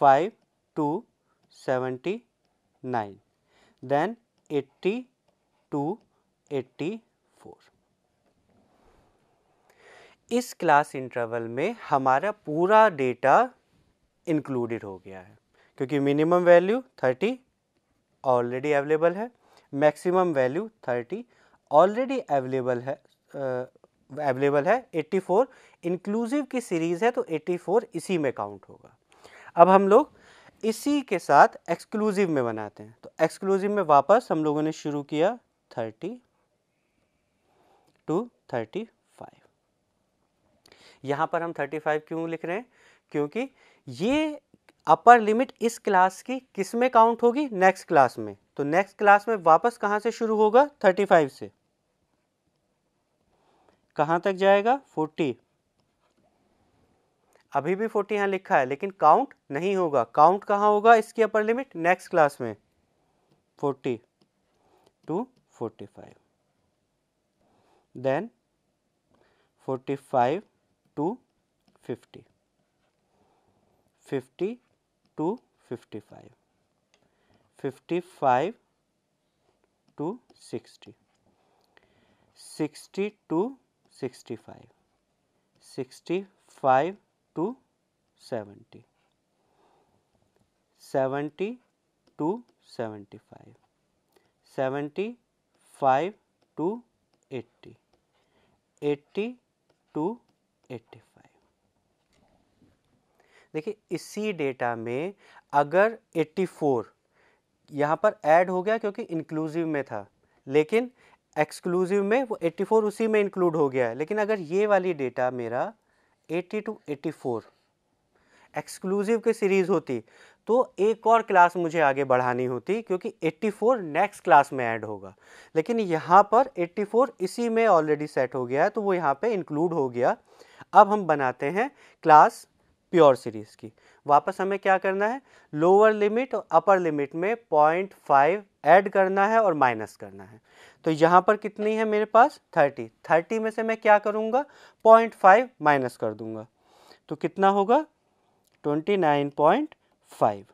seventy to then then to to four इस क्लास इंटरवल में हमारा पूरा डेटा इंक्लूडेड हो गया है क्योंकि minimum value thirty already available है maximum value thirty already available है अवेलेबल है एट्टी फोर इंक्लूसिव की सीरीज़ है तो एट्टी फोर इसी में काउंट होगा अब हम लोग इसी के साथ एक्सक्लूसिव में बनाते हैं तो एक्सक्लूसिव में वापस हम लोगों ने शुरू किया थर्टी टू थर्टी फाइव यहाँ पर हम थर्टी फाइव क्यों लिख रहे हैं क्योंकि ये अपर लिमिट इस क्लास की किस में काउंट होगी नेक्स्ट क्लास में तो नेक्स्ट क्लास में वापस कहाँ से शुरू होगा थर्टी फाइव से कहाँ तक जाएगा फोर्टी अभी भी फोर्टी यहाँ लिखा है लेकिन काउंट नहीं होगा काउंट कहाँ होगा इसकी अपर लिमिट नेक्स्ट क्लास में forty to forty five then forty five to fifty fifty to fifty five fifty five to sixty sixty to sixty five sixty five to 70, 70 to 75, 75 to 80, 80 to 85. देखिए इसी डेटा में अगर 84 यहाँ पर ऐड हो गया क्योंकि इंक्लूसिव में था लेकिन एक्सक्लूसिव में वो 84 उसी में इंक्लूड हो गया है लेकिन अगर ये वाली डेटा मेरा eighty to eighty four exclusive की सीरीज़ होती तो एक और क्लास मुझे आगे बढ़ानी होती क्योंकि 84 नेक्स्ट क्लास में ऐड होगा लेकिन यहाँ पर 84 इसी में ऑलरेडी सेट हो गया है तो वो यहाँ पे इंक्लूड हो गया अब हम बनाते हैं क्लास प्योर सीरीज़ की वापस हमें क्या करना है लोअर लिमिट और अपर लिमिट में पॉइंट फाइव ऐड करना है और माइनस करना है तो यहाँ पर कितनी है मेरे पास थर्टी थर्टी में से मैं क्या करूँगा पॉइंट फाइव माइनस कर दूंगा तो कितना होगा twenty nine point five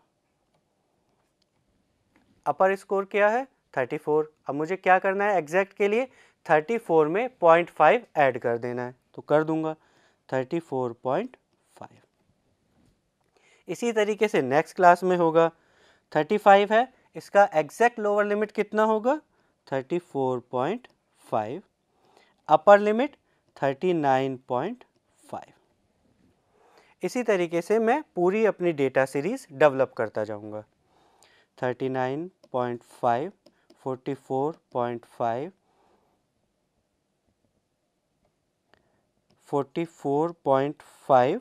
upper score क्या है थर्टी फोर अब मुझे क्या करना है एग्जैक्ट के लिए थर्टी फोर में पॉइंट फाइव ऐड कर देना है तो कर दूंगा थर्टी फोर पॉइंट फाइव इसी तरीके से नेक्स्ट क्लास में होगा थर्टी फाइव है इसका एग्जैक्ट लोअर लिमिट कितना होगा thirty four point five upper limit thirty nine point five इसी तरीके से मैं पूरी अपनी डेटा सीरीज़ डेवलप करता जाऊंगा thirty nine point five forty four point five forty four point five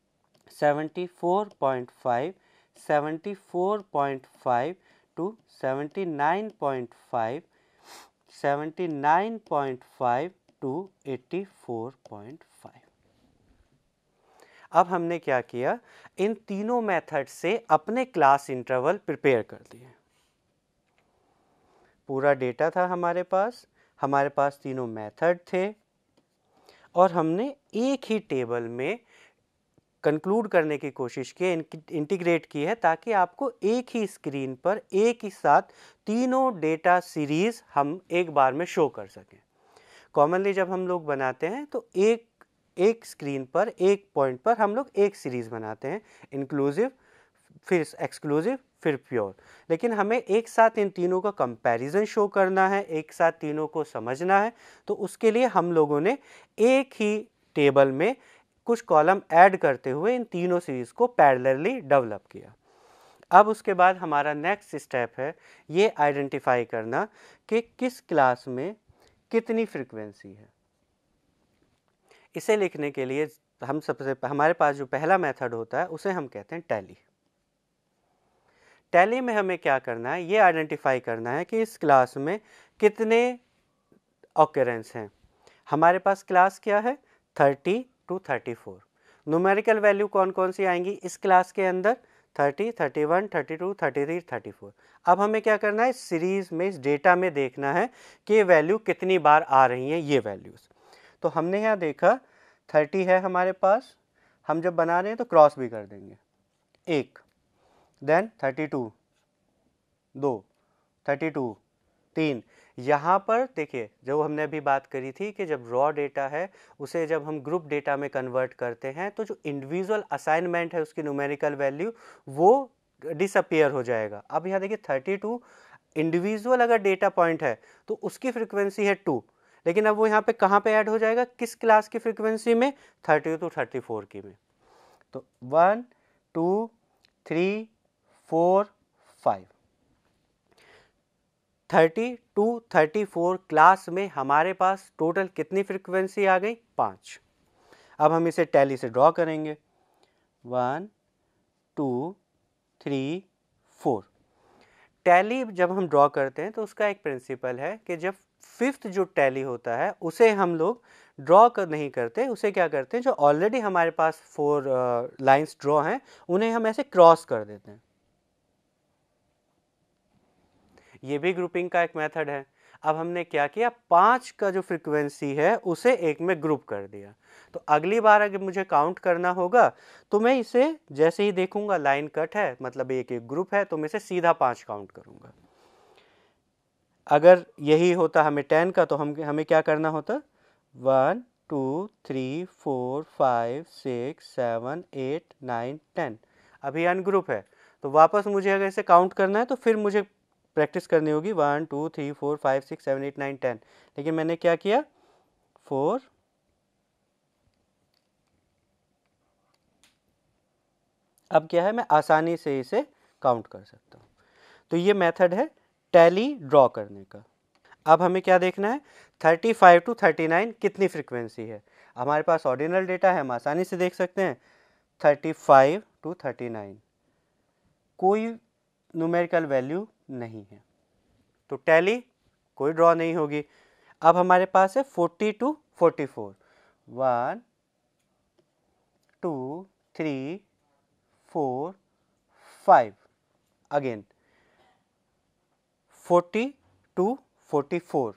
point five to 79.5, four point 84.5. अब हमने क्या किया इन तीनों मेथड से अपने क्लास इंटरवल प्रिपेयर कर दिए पूरा डेटा था हमारे पास हमारे पास तीनों मेथड थे और हमने एक ही टेबल में कंक्लूड करने की कोशिश की है इंटीग्रेट की है ताकि आपको एक ही स्क्रीन पर एक ही साथ तीनों डेटा सीरीज़ हम एक बार में शो कर सकें कॉमनली जब हम लोग बनाते हैं तो एक एक स्क्रीन पर एक पॉइंट पर हम लोग एक सीरीज़ बनाते हैं इंक्लूसिव फिर एक्सक्लूसिव फिर प्योर लेकिन हमें एक साथ इन तीनों का कंपैरिजन शो करना है एक साथ तीनों को समझना है तो उसके लिए हम लोगों ने एक ही टेबल में कुछ कॉलम ऐड करते हुए इन तीनों सीरीज़ को पैरेलली डेवलप किया अब उसके बाद हमारा नेक्स्ट स्टेप है ये आइडेंटिफाई करना कि किस क्लास में कितनी फ्रिक्वेंसी है इसे लिखने के लिए हम सबसे हमारे पास जो पहला मेथड होता है उसे हम कहते हैं टैली टैली में हमें क्या करना है ये आइडेंटिफाई करना है कि इस क्लास में कितने ऑकरेंस हैं हमारे पास क्लास क्या है thirty to thirty four numerical value कौन कौन सी आएंगी इस क्लास के अंदर thirty thirty one thirty to thirty three thirty four अब हमें क्या करना है सीरीज़ में इस डेटा में देखना है कि ये वैल्यू कितनी बार आ रही हैं ये वैल्यूज़ तो हमने यहाँ देखा थर्टी है हमारे पास हम जब बना रहे हैं तो क्रॉस भी कर देंगे एक देन थर्टी टू दो थर्टी टू तीन यहाँ पर देखिए जो हमने अभी बात करी थी कि जब रॉ डेटा है उसे जब हम ग्रुप डेटा में कन्वर्ट करते हैं तो जो इंडिविजुअल असाइनमेंट है उसकी न्यूमेरिकल वैल्यू वो डिसअपियर हो जाएगा अब यहाँ देखिए थर्टी टू इंडिविजुअल अगर डेटा पॉइंट है तो उसकी फ्रिक्वेंसी है टू लेकिन अब वो यहाँ पे कहाँ पे ऐड हो जाएगा किस क्लास की फ्रिक्वेंसी में थर्टी टू थर्टी फोर की में तो one two three four five thirty to thirty four class में हमारे पास टोटल कितनी फ्रिक्वेंसी आ गई पाँच अब हम इसे टैली से ड्रॉ करेंगे one two three four tally जब हम ड्रॉ करते हैं तो उसका एक प्रिंसिपल है कि जब फिफ्थ जो टैली होता है उसे हम लोग ड्रॉ कर नहीं करते उसे क्या करते हैं जो ऑलरेडी हमारे पास फोर लाइंस ड्रॉ हैं उन्हें हम ऐसे क्रॉस कर देते हैं ये भी ग्रुपिंग का एक मेथड है अब हमने क्या किया पाँच का जो फ्रिक्वेंसी है उसे एक में ग्रुप कर दिया तो अगली बार अगर मुझे काउंट करना होगा तो मैं इसे जैसे ही देखूंगा लाइन कट है मतलब एक एक ग्रुप है तो मैं इसे सीधा पाँच काउंट करूंगा अगर यही होता हमें टेन का तो हम हमें क्या करना होता one two three four five six seven eight nine ten अभी अनग्रुप है तो वापस मुझे अगर इसे काउंट करना है तो फिर मुझे प्रैक्टिस करनी होगी one two three four five six seven eight nine ten लेकिन मैंने क्या किया फोर अब क्या है मैं आसानी से इसे काउंट कर सकता हूँ तो ये मेथड है टैली ड्रॉ करने का अब हमें क्या देखना है thirty five to thirty nine कितनी फ्रीक्वेंसी है हमारे पास ऑर्डिनल डेटा है हम आसानी से देख सकते हैं thirty five to thirty nine कोई न्यूमेरिकल वैल्यू नहीं है तो टैली कोई ड्रॉ नहीं होगी अब हमारे पास है forty to forty four one two three four five again forty to forty four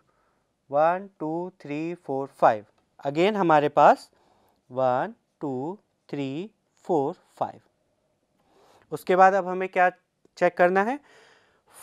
one two three four five again हमारे पास one two three four five उसके बाद अब हमें क्या चेक करना है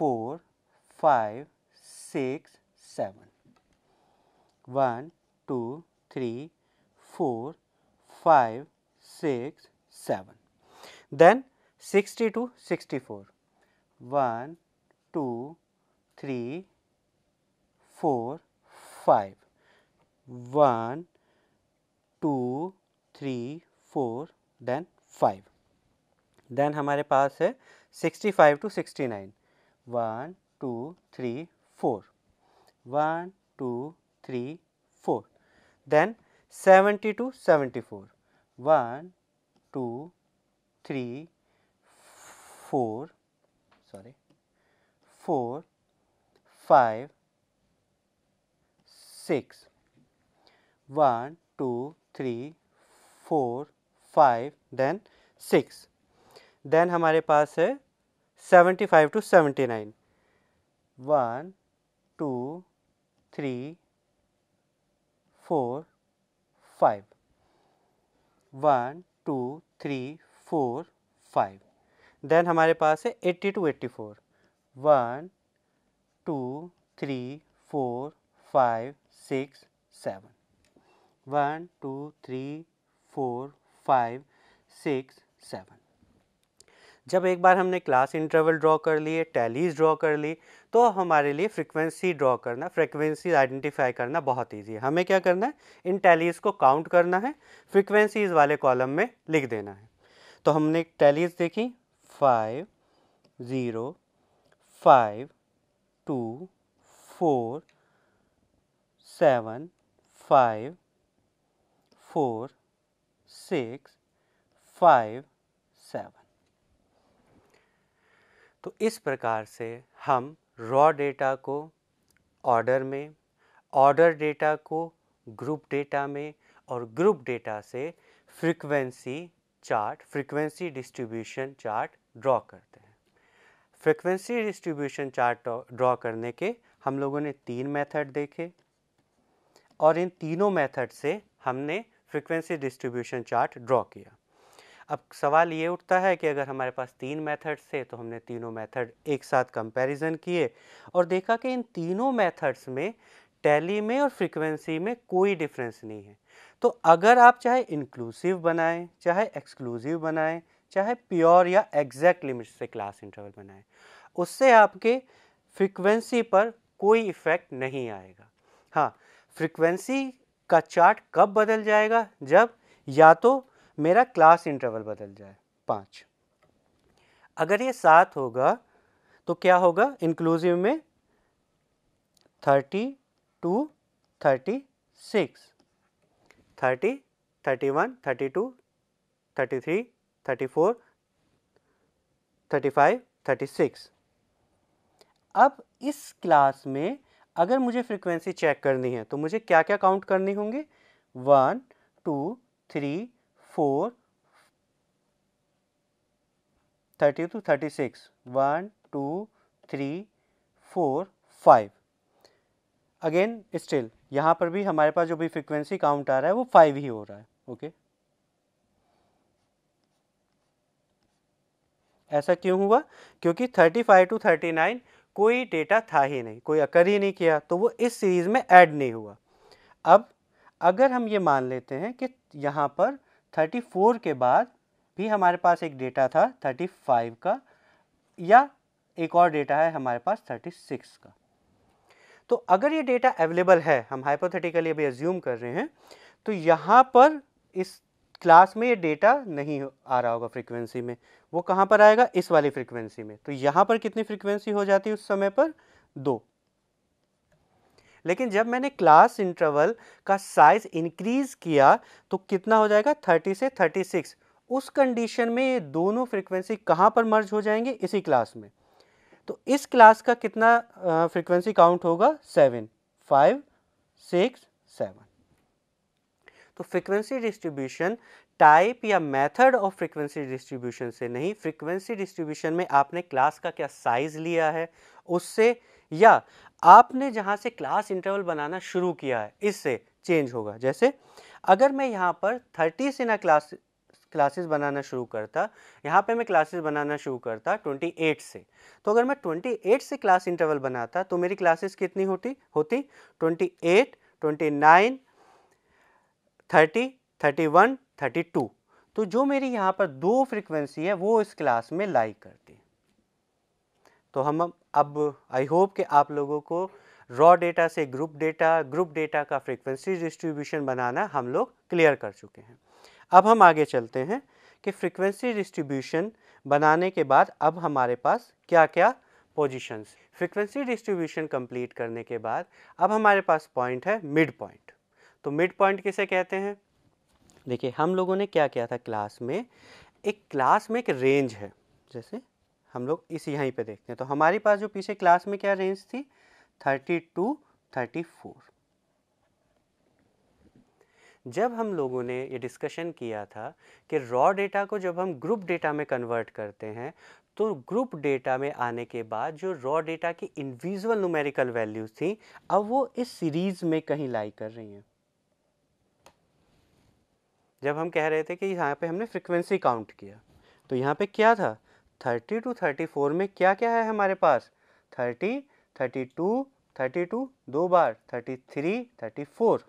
four, five, six, seven. One, two, three, four, five, six, seven. Then sixty to sixty four. One, two, three, four, five. One, two, three, four. then five. Then हमारे पास है 65 to 69 one two three four one two three four then seventy two seventy four one two three four sorry four five six one two three four five then six then हमारे पास है 75 to 79. 1, 2, 3, 4, 5. 1, 2, 3, 4, 5. देन हमारे पास है 80 टू 84. 1, 2, 3, 4, 5, 6, 7. 1, 2, 3, 4, 5, 6, 7. जब एक बार हमने क्लास इंटरवल ड्रॉ कर लिए टैलीज ड्रॉ कर ली तो हमारे लिए फ्रिक्वेंसी ड्रॉ करना फ्रिक्वेंसी आइडेंटिफाई करना बहुत ईजी है हमें क्या करना है इन टैलीज को काउंट करना है फ्रिक्वेंसीज वाले कॉलम में लिख देना है तो हमने टैलीज देखी five zero five two four seven five four six five seven तो इस प्रकार से हम रॉ डेटा को ऑर्डर में ऑर्डर डेटा को ग्रुप डेटा में और ग्रुप डेटा से frequency chart frequency distribution chart draw करते हैं फ्रीक्वेंसी डिस्ट्रीब्यूशन चार्ट ड्रॉ करने के हम लोगों ने तीन मेथड देखे और इन तीनों मेथड से हमने फ्रीक्वेंसी डिस्ट्रीब्यूशन चार्ट ड्रॉ किया अब सवाल ये उठता है कि अगर हमारे पास तीन मेथड्स थे तो हमने तीनों मेथड एक साथ कंपैरिजन किए और देखा कि इन तीनों मेथड्स में टैली में और फ्रीक्वेंसी में कोई डिफरेंस नहीं है तो अगर आप चाहे इंक्लूसिव बनाएं चाहे एक्सक्लूसिव बनाएं चाहे प्योर या एग्जैक्ट लिमिट से क्लास इंटरवल बनाएं उससे आपके फ्रिक्वेंसी पर कोई इफ़ेक्ट नहीं आएगा हाँ फ्रिक्वेंसी का चार्ट कब बदल जाएगा जब या तो मेरा क्लास इंटरवल बदल जाए पाँच अगर ये सात होगा तो क्या होगा इंक्लूसिव में thirty to thirty six thirty thirty one thirty to thirty three thirty four thirty five thirty six अब इस क्लास में अगर मुझे फ्रीक्वेंसी चेक करनी है तो मुझे क्या क्या काउंट करनी होंगी one two three thirty two to six one two three four five again still यहाँ पर भी हमारे पास जो भी फ्रीक्वेंसी काउंट आ रहा है वो फाइव ही हो रहा है ओके okay? ऐसा क्यों हुआ क्योंकि फाइव टू नाइन कोई डेटा था ही नहीं कोई अकर ही नहीं किया तो वो इस सीरीज़ में ऐड नहीं हुआ अब अगर हम ये मान लेते हैं कि यहाँ पर 34 के बाद भी हमारे पास एक डेटा था 35 का या एक और डेटा है हमारे पास 36 का तो अगर ये डेटा अवेलेबल है हम हाइपोथेटिकली अभी एज्यूम कर रहे हैं तो यहाँ पर इस क्लास में ये डेटा नहीं आ रहा होगा फ्रीक्वेंसी में वो कहाँ पर आएगा इस वाली फ्रीक्वेंसी में तो यहाँ पर कितनी फ्रीक्वेंसी हो जाती है उस समय पर दो लेकिन जब मैंने क्लास इंटरवल का साइज़ इंक्रीज़ किया तो कितना हो जाएगा 30 से 36 उस कंडीशन में ये दोनों फ्रीक्वेंसी कहाँ पर मर्ज हो जाएंगे इसी क्लास में तो इस क्लास का कितना फ्रीक्वेंसी काउंट होगा सेवन फाइव सिक्स सेवन तो फ्रीक्वेंसी डिस्ट्रीब्यूशन टाइप या मेथड ऑफ फ्रीक्वेंसी डिस्ट्रीब्यूशन से नहीं फ्रीक्वेंसी डिस्ट्रीब्यूशन में आपने क्लास का क्या साइज लिया है उससे या आपने जहाँ से क्लास इंटरवल बनाना शुरू किया है इससे चेंज होगा जैसे अगर मैं यहाँ पर थर्टी से ना क्लास क्लासेस बनाना शुरू करता यहाँ पे मैं क्लासेस बनाना शुरू करता 28 से तो अगर मैं 28 से क्लास इंटरवल बनाता तो मेरी क्लासेस कितनी होती होती 28, 29, 30, 31, थर्टी टू तो जो मेरी यहाँ पर दो फ्रिक्वेंसी है वो इस क्लास में लाइक करती है तो हम अब आई होप कि आप लोगों को रॉ डेटा से ग्रुप डेटा ग्रुप डेटा का फ्रिक्वेंसी डिस्ट्रीब्यूशन बनाना हम लोग क्लियर कर चुके हैं अब हम आगे चलते हैं कि फ्रीक्वेंसी डिस्ट्रीब्यूशन बनाने के बाद अब हमारे पास क्या क्या पोजिशंस फ्रिक्वेंसी डिस्ट्रीब्यूशन कंप्लीट करने के बाद अब हमारे पास पॉइंट है मिड पॉइंट तो मिड पॉइंट किसे कहते हैं देखिए हम लोगों ने क्या किया था क्लास में एक क्लास में एक रेंज है जैसे हम लोग इस यहीं पे देखते हैं तो हमारे पास जो पीछे क्लास में क्या रेंज थी थर्टी टू थर्टी फोर जब हम लोगों ने ये डिस्कशन किया था कि रॉ डेटा को जब हम ग्रुप डेटा में कन्वर्ट करते हैं तो ग्रुप डेटा में आने के बाद जो रॉ डेटा की इंडिविजुअल न्यूमेरिकल वैल्यूज़ थी अब वो इस सीरीज़ में कहीं लाई कर रही हैं जब हम कह रहे थे कि यहाँ पे हमने फ्रिक्वेंसी काउंट किया तो यहाँ पे क्या था 30 टू 34 में क्या क्या है हमारे पास 30, 32, 32 दो बार 33, 34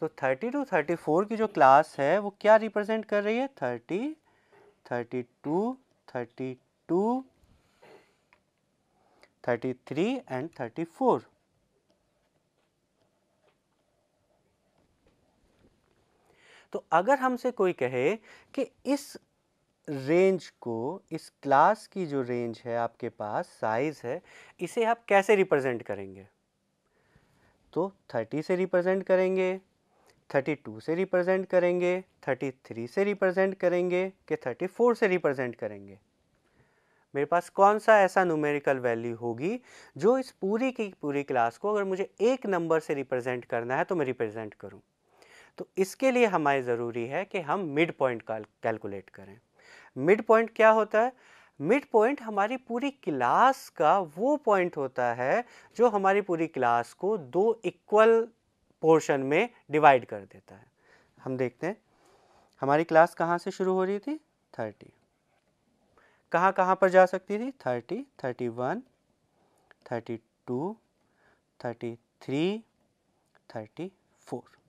तो 30 टू 34 की जो क्लास है वो क्या रिप्रेजेंट कर रही है 30, 32, 32, 33 एंड फोर तो अगर हमसे कोई कहे कि इस रेंज को इस क्लास की जो रेंज है आपके पास साइज़ है इसे आप कैसे रिप्रेजेंट करेंगे तो 30 से रिप्रेजेंट करेंगे 32 से रिप्रेजेंट करेंगे 33 से रिप्रेजेंट करेंगे कि 34 से रिप्रेजेंट करेंगे मेरे पास कौन सा ऐसा न्यूमेरिकल वैल्यू होगी जो इस पूरी की पूरी क्लास को अगर मुझे एक नंबर से रिप्रेजेंट करना है तो मैं रिप्रेजेंट करूं तो इसके लिए हमारे ज़रूरी है कि हम मिड पॉइंट कैलकुलेट करें मिड पॉइंट क्या होता है मिड पॉइंट हमारी पूरी क्लास का वो पॉइंट होता है जो हमारी पूरी क्लास को दो इक्वल पोर्शन में डिवाइड कर देता है हम देखते हैं हमारी क्लास कहाँ से शुरू हो रही थी थर्टी कहाँ कहाँ पर जा सकती थी thirty thirty one thirty to thirty three thirty four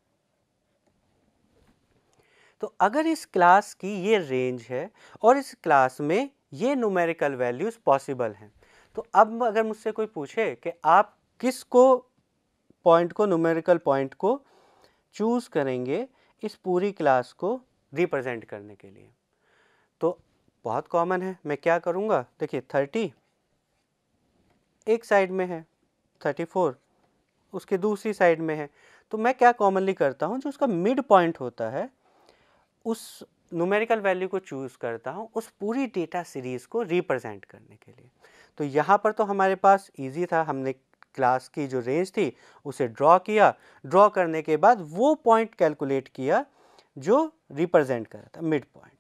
तो अगर इस क्लास की ये रेंज है और इस क्लास में ये न्यूमेरिकल वैल्यूज़ पॉसिबल हैं तो अब अगर मुझसे कोई पूछे कि आप किस को पॉइंट को न्यूमेरिकल पॉइंट को चूज़ करेंगे इस पूरी क्लास को रिप्रेजेंट करने के लिए तो बहुत कॉमन है मैं क्या करूँगा देखिए थर्टी एक साइड में है थर्टी फोर उसके दूसरी साइड में है तो मैं क्या कॉमनली करता हूँ जो उसका मिड पॉइंट होता है उस न्यूमेरिकल वैल्यू को चूज़ करता हूँ उस पूरी डेटा सीरीज़ को रिप्रेजेंट करने के लिए तो यहाँ पर तो हमारे पास इजी था हमने क्लास की जो रेंज थी उसे ड्रॉ किया ड्रॉ करने के बाद वो पॉइंट कैलकुलेट किया जो रिप्रेजेंट कर रहा था मिड पॉइंट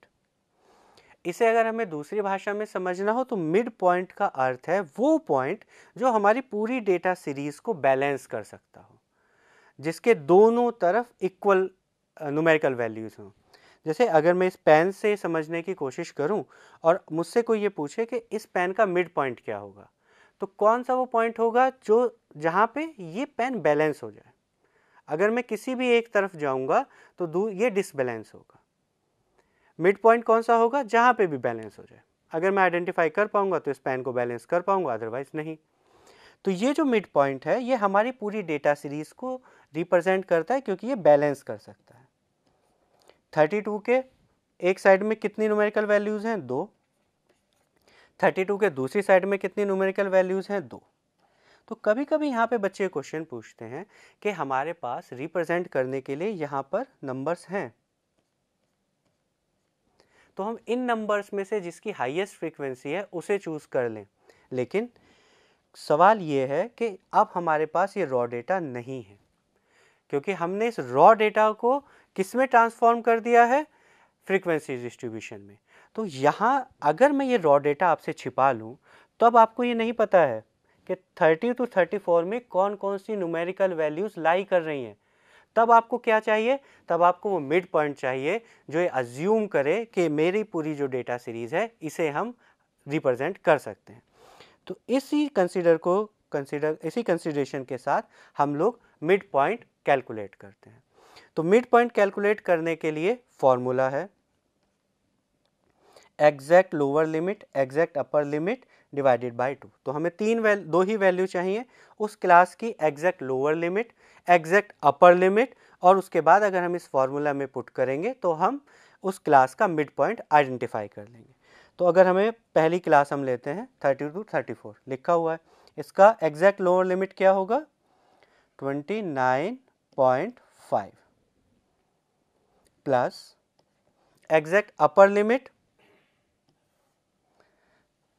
इसे अगर हमें दूसरी भाषा में समझना हो तो मिड पॉइंट का अर्थ है वो पॉइंट जो हमारी पूरी डेटा सीरीज़ को बैलेंस कर सकता हो जिसके दोनों तरफ इक्वल न्यूमेरिकल वैल्यूज़ हों जैसे अगर मैं इस पेन से समझने की कोशिश करूं और मुझसे कोई ये पूछे कि इस पेन का मिड पॉइंट क्या होगा तो कौन सा वो पॉइंट होगा जो जहाँ पे ये पेन बैलेंस हो जाए अगर मैं किसी भी एक तरफ जाऊँगा तो दू ये डिसबैलेंस होगा मिड पॉइंट कौन सा होगा जहाँ पे भी बैलेंस हो जाए अगर मैं आइडेंटिफाई कर पाऊँगा तो इस पेन को बैलेंस कर पाऊँगा अदरवाइज़ नहीं तो ये जो मिड पॉइंट है ये हमारी पूरी डेटा सीरीज़ को रिप्रेजेंट करता है क्योंकि ये बैलेंस कर सकता है थर्टी टू के एक साइड में कितनी न्यूमेरिकल वैल्यूज़ हैं दो थर्टी टू के दूसरी साइड में कितनी न्यूमेरिकल वैल्यूज़ हैं दो तो कभी कभी यहाँ पे बच्चे क्वेश्चन पूछते हैं कि हमारे पास रिप्रेजेंट करने के लिए यहाँ पर नंबर्स हैं तो हम इन नंबर्स में से जिसकी हाईएस्ट फ्रीक्वेंसी है उसे चूज़ कर लें लेकिन सवाल ये है कि अब हमारे पास ये रॉ डेटा नहीं है क्योंकि हमने इस रॉ डेटा को किस में ट्रांसफॉर्म कर दिया है फ्रीक्वेंसी डिस्ट्रीब्यूशन में तो यहाँ अगर मैं ये रॉ डेटा आपसे छिपा लूँ तो अब आपको ये नहीं पता है कि 30 टू 34 में कौन कौन सी न्यूमेरिकल वैल्यूज़ लाई कर रही हैं तब आपको क्या चाहिए तब आपको वो मिड पॉइंट चाहिए जो ये अज्यूम करे कि मेरी पूरी जो डेटा सीरीज़ है इसे हम रिप्रेजेंट कर सकते हैं तो इसी कंसिडर को कंसिडर इसी कंसिडरेशन के साथ हम लोग मिड पॉइंट कैलकुलेट करते हैं तो मिड पॉइंट कैलकुलेट करने के लिए फॉर्मूला है exact lower limit exact upper limit divided by two तो हमें तीन वैल दो ही वैल्यू चाहिए उस क्लास की exact lower limit exact upper limit और उसके बाद अगर हम इस फॉर्मूला में पुट करेंगे तो हम उस क्लास का मिड पॉइंट आइडेंटिफाई कर लेंगे तो अगर हमें पहली क्लास हम लेते हैं थर्टी टू थर्टी फोर लिखा हुआ है इसका एग्जैक्ट लोअर लिमिट क्या होगा twenty nine point five plus exact upper limit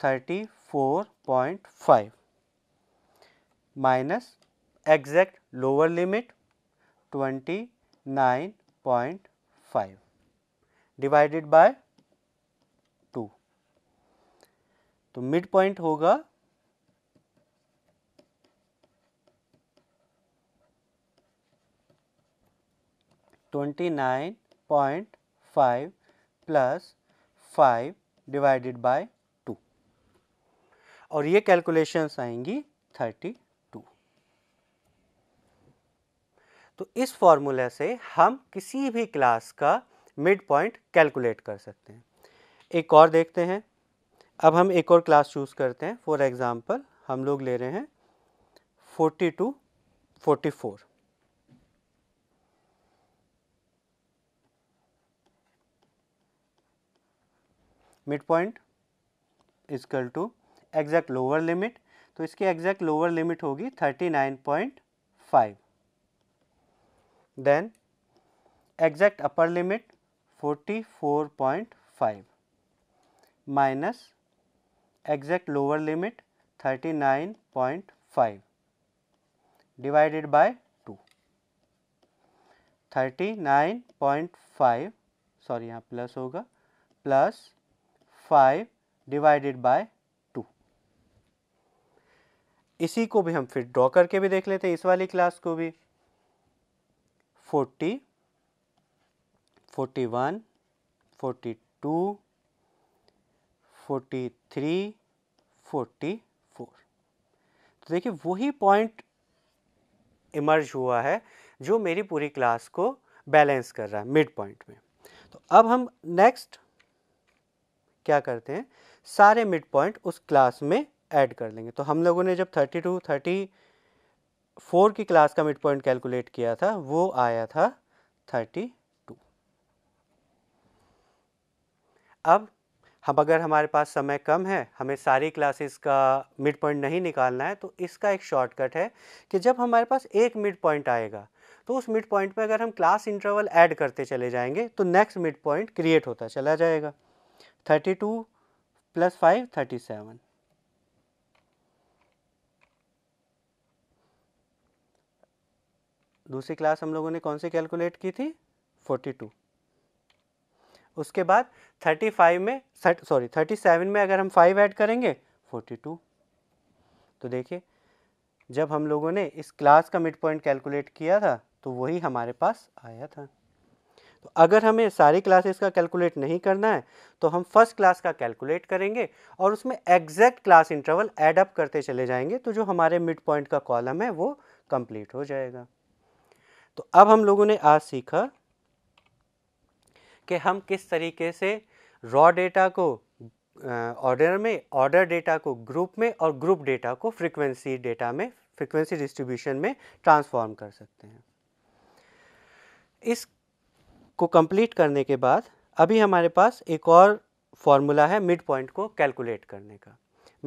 34.5 minus exact lower limit 29.5 divided by 2 तो मिड पॉइंट होगा twenty nine point five plus five divided by two और ये कैलकुलेशंस आएंगी थर्टी टू तो इस फॉर्मूला से हम किसी भी क्लास का मिड पॉइंट कैलकुलेट कर सकते हैं एक और देखते हैं अब हम एक और क्लास चूज़ करते हैं फॉर एग्ज़ाम्पल हम लोग ले रहे हैं forty to forty four mid point equal to exact lower limit तो इसकी एग्जैक्ट लोअर लिमिट होगी thirty nine point five then exact upper limit forty four point five minus exact lower limit thirty nine point five divided by two thirty nine point five sorry यहाँ प्लस होगा प्लस 5 डिवाइडेड बाय टू इसी को भी हम फिर ड्रॉ करके भी देख लेते हैं इस वाली क्लास को भी forty forty one forty to forty three forty four तो देखिए वही पॉइंट इमर्ज हुआ है जो मेरी पूरी क्लास को बैलेंस कर रहा है मिड पॉइंट में तो अब हम नेक्स्ट क्या करते हैं सारे मिड पॉइंट उस क्लास में ऐड कर लेंगे तो हम लोगों ने जब थर्टी टू थर्टी फोर की क्लास का मिड पॉइंट कैलकुलेट किया था वो आया था थर्टी टू अब हम अगर हमारे पास समय कम है हमें सारी क्लासेस का मिड पॉइंट नहीं निकालना है तो इसका एक शॉर्टकट है कि जब हमारे पास एक मिड पॉइंट आएगा तो उस मिड पॉइंट में अगर हम क्लास इंटरवल ऐड करते चले जाएंगे तो नेक्स्ट मिड पॉइंट क्रिएट होता चला जाएगा thirty two plus five thirty seven दूसरी क्लास हम लोगों ने कौन सी कैलकुलेट की थी फोर्टी टू उसके बाद थर्टी फाइव में सॉरी थर्टी सेवन में अगर हम फाइव ऐड करेंगे फोर्टी टू तो देखिए जब हम लोगों ने इस क्लास का मिड पॉइंट कैलकुलेट किया था तो वही हमारे पास आया था तो अगर हमें सारी क्लासेस का कैलकुलेट नहीं करना है तो हम फर्स्ट क्लास का कैलकुलेट करेंगे और उसमें एग्जैक्ट क्लास इंटरवल एडअप करते चले जाएंगे तो जो हमारे मिड पॉइंट का कॉलम है वो कंप्लीट हो जाएगा तो अब हम लोगों ने आज सीखा कि हम किस तरीके से रॉ डेटा को ऑर्डर में ऑर्डर डेटा को ग्रुप में और ग्रुप डेटा को फ्रिक्वेंसी डेटा में फ्रिक्वेंसी डिस्ट्रीब्यूशन में ट्रांसफॉर्म कर सकते हैं इस को कंप्लीट करने के बाद अभी हमारे पास एक और फॉर्मूला है मिड पॉइंट को कैलकुलेट करने का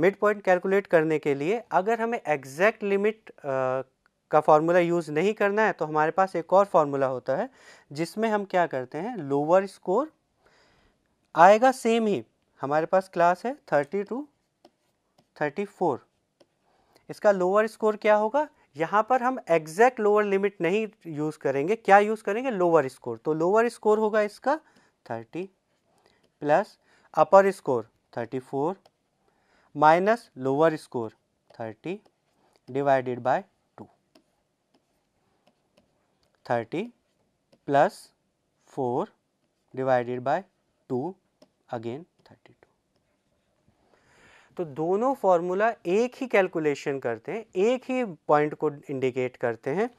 मिड पॉइंट कैलकुलेट करने के लिए अगर हमें एग्जैक्ट लिमिट का फार्मूला यूज़ नहीं करना है तो हमारे पास एक और फार्मूला होता है जिसमें हम क्या करते हैं लोअर स्कोर आएगा सेम ही हमारे पास क्लास है थर्टी टू थर्टी फोर इसका लोअर स्कोर क्या होगा यहाँ पर हम एग्जैक्ट लोअर लिमिट नहीं यूज़ करेंगे क्या यूज़ करेंगे लोअर स्कोर तो लोअर स्कोर होगा इसका thirty plus upper score thirty four minus lower score thirty divided by two thirty plus four divided by two again thirty तो दोनों फार्मूला एक ही कैलकुलेशन करते हैं एक ही पॉइंट को इंडिकेट करते हैं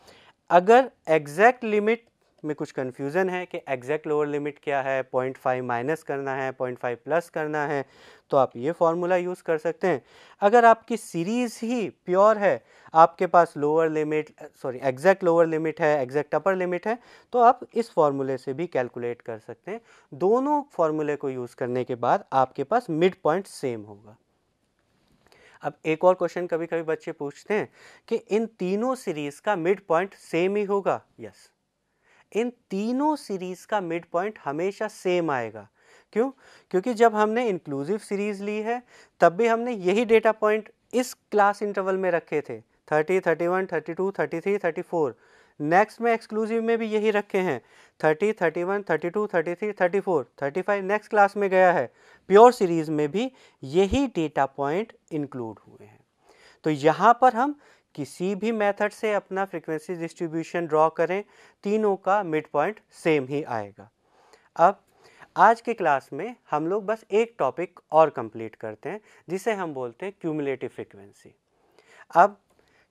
अगर एग्जैक्ट लिमिट में कुछ कन्फ्यूज़न है कि एग्जैक्ट लोअर लिमिट क्या है पॉइंट फाइव माइनस करना है पॉइंट फाइव प्लस करना है तो आप ये फार्मूला यूज़ कर सकते हैं अगर आपकी सीरीज़ ही प्योर है आपके पास lower limit sorry exact lower limit है एग्जैक्ट अपर लिमिट है तो आप इस फार्मूले से भी कैलकुलेट कर सकते हैं दोनों फार्मूले को यूज़ करने के बाद आपके पास मिड पॉइंट सेम होगा अब एक और क्वेश्चन कभी कभी बच्चे पूछते हैं कि इन तीनों सीरीज़ का मिड पॉइंट सेम ही होगा यस इन तीनों सीरीज़ का मिड पॉइंट हमेशा सेम आएगा क्यों क्योंकि जब हमने इंक्लूसिव सीरीज़ ली है तब भी हमने यही डेटा पॉइंट इस क्लास इंटरवल में रखे थे thirty thirty one thirty to thirty three thirty four next में एक्सक्लूसिव में भी यही रखे हैं thirty thirty one thirty to thirty three thirty four thirty five next class में गया है प्योर सीरीज़ में भी यही डेटा पॉइंट इंक्लूड हुए हैं तो यहाँ पर हम किसी भी मेथड से अपना फ्रीक्वेंसी डिस्ट्रीब्यूशन ड्रॉ करें तीनों का मिड पॉइंट सेम ही आएगा अब आज के क्लास में हम लोग बस एक टॉपिक और कंप्लीट करते हैं जिसे हम बोलते हैं क्यूमुलेटिव फ्रिक्वेंसी अब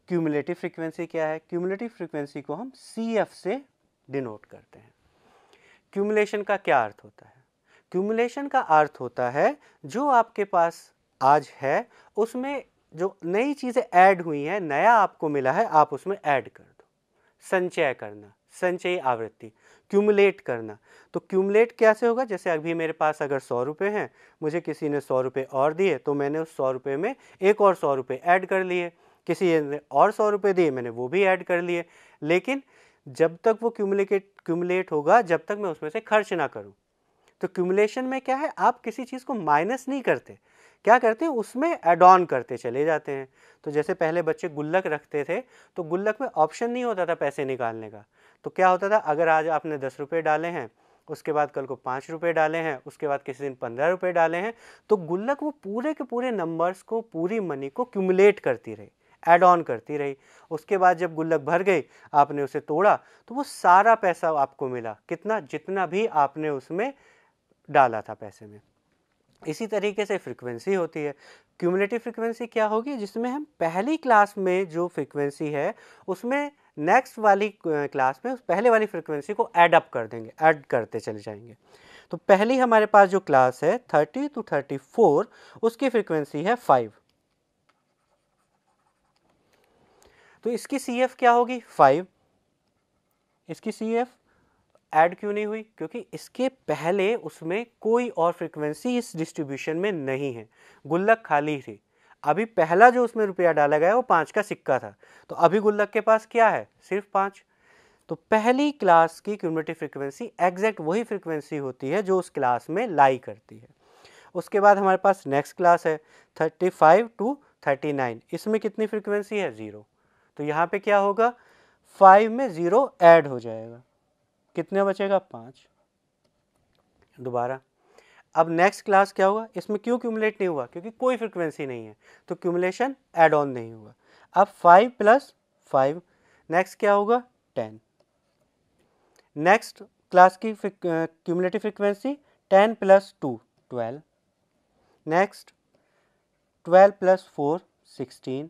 क्यूमुलेटिव फ्रीक्वेंसी क्या है क्यूमुलेटिव फ्रीक्वेंसी को हम सी एफ से डिनोट करते हैं क्यूमुलेशन का क्या अर्थ होता है क्यूमुलेशन का अर्थ होता है जो आपके पास आज है उसमें जो नई चीज़ें ऐड हुई हैं नया आपको मिला है आप उसमें ऐड कर दो संचय करना संचयी आवृत्ति क्यूमुलेट करना तो क्यूमुलेट कैसे होगा जैसे अभी मेरे पास अगर सौ रुपये हैं मुझे किसी ने सौ रुपये और दिए तो मैंने उस सौ रुपये में एक और सौ रुपये ऐड कर लिए किसी ने और सौ रुपये दिए मैंने वो भी ऐड कर लिए लेकिन जब तक वो क्यूमुलेट क्यूमुलेट होगा जब तक मैं उसमें से खर्च ना करूँ तो क्यूमुलेशन में क्या है आप किसी चीज़ को माइनस नहीं करते क्या करते हैं उसमें एड ऑन करते चले जाते हैं तो जैसे पहले बच्चे गुल्लक रखते थे तो गुल्लक में ऑप्शन नहीं होता था पैसे निकालने का तो क्या होता था अगर आज आपने दस रुपये डाले हैं उसके बाद कल को पाँच रुपये डाले हैं उसके बाद किसी दिन पंद्रह रुपये डाले हैं तो गुल्लक वो पूरे के पूरे नंबर्स को पूरी मनी को क्यूमुलेट करती रही ऐड ऑन करती रही उसके बाद जब गुल्लक भर गई आपने उसे तोड़ा तो वो सारा पैसा आपको मिला कितना जितना भी आपने उसमें डाला था पैसे में इसी तरीके से फ्रीक्वेंसी होती है क्यूमुलेटिव फ्रीक्वेंसी क्या होगी जिसमें हम पहली क्लास में जो फ्रीक्वेंसी है उसमें नेक्स्ट वाली क्लास में उस पहले वाली फ्रीक्वेंसी को ऐड अप कर देंगे ऐड करते चले जाएंगे तो पहली हमारे पास जो क्लास है थर्टी टू थर्टी फोर उसकी फ्रीक्वेंसी है फाइव तो इसकी सी एफ क्या होगी फाइव इसकी सी एफ एड क्यों नहीं हुई क्योंकि इसके पहले उसमें कोई और फ्रिक्वेंसी इस डिस्ट्रीब्यूशन में नहीं है गुल्लक खाली थी अभी पहला जो उसमें रुपया डाला गया वो पाँच का सिक्का था तो अभी गुल्लक के पास क्या है सिर्फ पाँच तो पहली क्लास की क्यूमलेटिव फ्रिक्वेंसी एग्जैक्ट वही फ्रिक्वेंसी होती है जो उस क्लास में लाई करती है उसके बाद हमारे पास नेक्स्ट क्लास है thirty five to thirty nine इसमें कितनी फ्रिक्वेंसी है ज़ीरो तो यहाँ पे क्या होगा फाइव में ज़ीरो ऐड हो जाएगा कितने बचेगा पाँच दोबारा अब नेक्स्ट क्लास क्या होगा इसमें क्यों क्यूमुलेट नहीं हुआ क्योंकि कोई फ्रिक्वेंसी नहीं है तो क्यूमुलेशन एड ऑन नहीं हुआ अब फाइव प्लस फाइव नेक्स्ट क्या होगा टेन नेक्स्ट क्लास की cumulative frequency ten plus two twelve next twelve plus four sixteen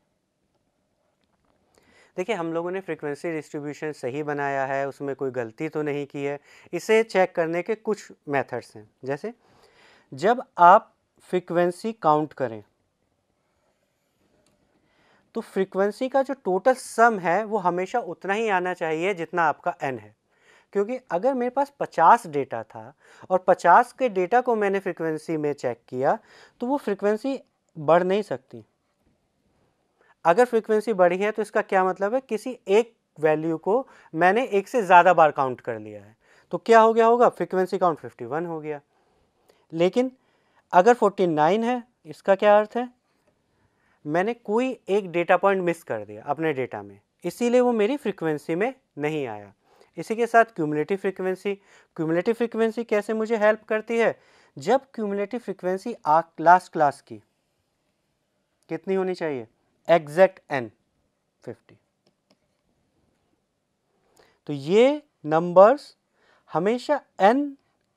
देखिए हम लोगों ने फ्रिक्वेंसी डिस्ट्रीब्यूशन सही बनाया है उसमें कोई गलती तो नहीं की है इसे चेक करने के कुछ मेथड्स हैं जैसे जब आप फ्रिक्वेंसी काउंट करें तो फ्रीक्वेंसी का जो टोटल सम है वो हमेशा उतना ही आना चाहिए जितना आपका एन है क्योंकि अगर मेरे पास 50 डेटा था और 50 के डेटा को मैंने फ्रिक्वेंसी में चेक किया तो वो फ्रिक्वेंसी बढ़ नहीं सकती अगर फ्रीक्वेंसी बढ़ी है तो इसका क्या मतलब है किसी एक वैल्यू को मैंने एक से ज़्यादा बार काउंट कर लिया है तो क्या हो गया होगा फ्रीक्वेंसी काउंट 51 हो गया लेकिन अगर 49 है इसका क्या अर्थ है मैंने कोई एक डेटा पॉइंट मिस कर दिया अपने डेटा में इसीलिए वो मेरी फ्रीक्वेंसी में नहीं आया इसी के साथ क्यूमलेटिव फ्रीक्वेंसी क्यूमलेटिव फ्रीक्वेंसी कैसे मुझे हेल्प करती है जब क्यूमलेटिव फ्रीक्वेंसी लास्ट क्लास की कितनी होनी चाहिए एग्जैक्ट एन फिफ्टी तो ये नंबर्स हमेशा एन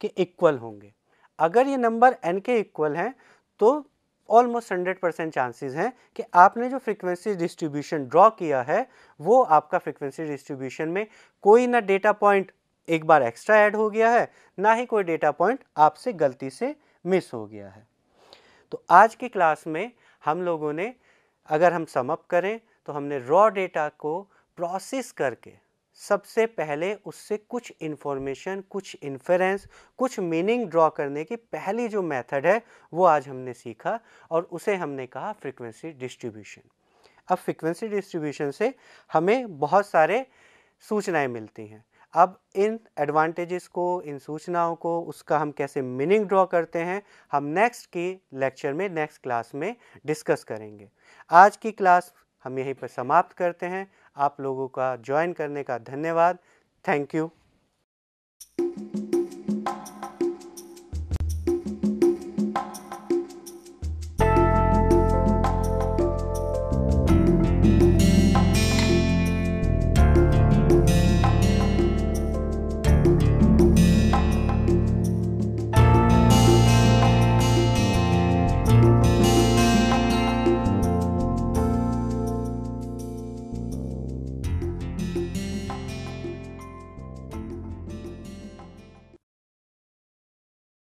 के इक्वल होंगे अगर ये नंबर एन के इक्वल हैं तो ऑलमोस्ट हंड्रेड परसेंट चांसेज हैं कि आपने जो फ्रीक्वेंसी डिस्ट्रीब्यूशन ड्रॉ किया है वो आपका फ्रीक्वेंसी डिस्ट्रीब्यूशन में कोई ना डेटा पॉइंट एक बार एक्स्ट्रा ऐड हो गया है ना ही कोई डेटा पॉइंट आपसे गलती से मिस हो गया है तो आज की क्लास में हम लोगों ने अगर हम समअप करें तो हमने रॉ डेटा को प्रोसेस करके सबसे पहले उससे कुछ इन्फॉर्मेशन कुछ इन्फरेंस कुछ मीनिंग ड्रॉ करने की पहली जो मेथड है वो आज हमने सीखा और उसे हमने कहा फ्रीक्वेंसी डिस्ट्रीब्यूशन अब फ्रीक्वेंसी डिस्ट्रीब्यूशन से हमें बहुत सारे सूचनाएं मिलती हैं अब इन एडवांटेजेस को इन सूचनाओं को उसका हम कैसे मीनिंग ड्रॉ करते हैं हम नेक्स्ट की लेक्चर में नेक्स्ट क्लास में डिस्कस करेंगे आज की क्लास हम यहीं पर समाप्त करते हैं आप लोगों का ज्वाइन करने का धन्यवाद थैंक यू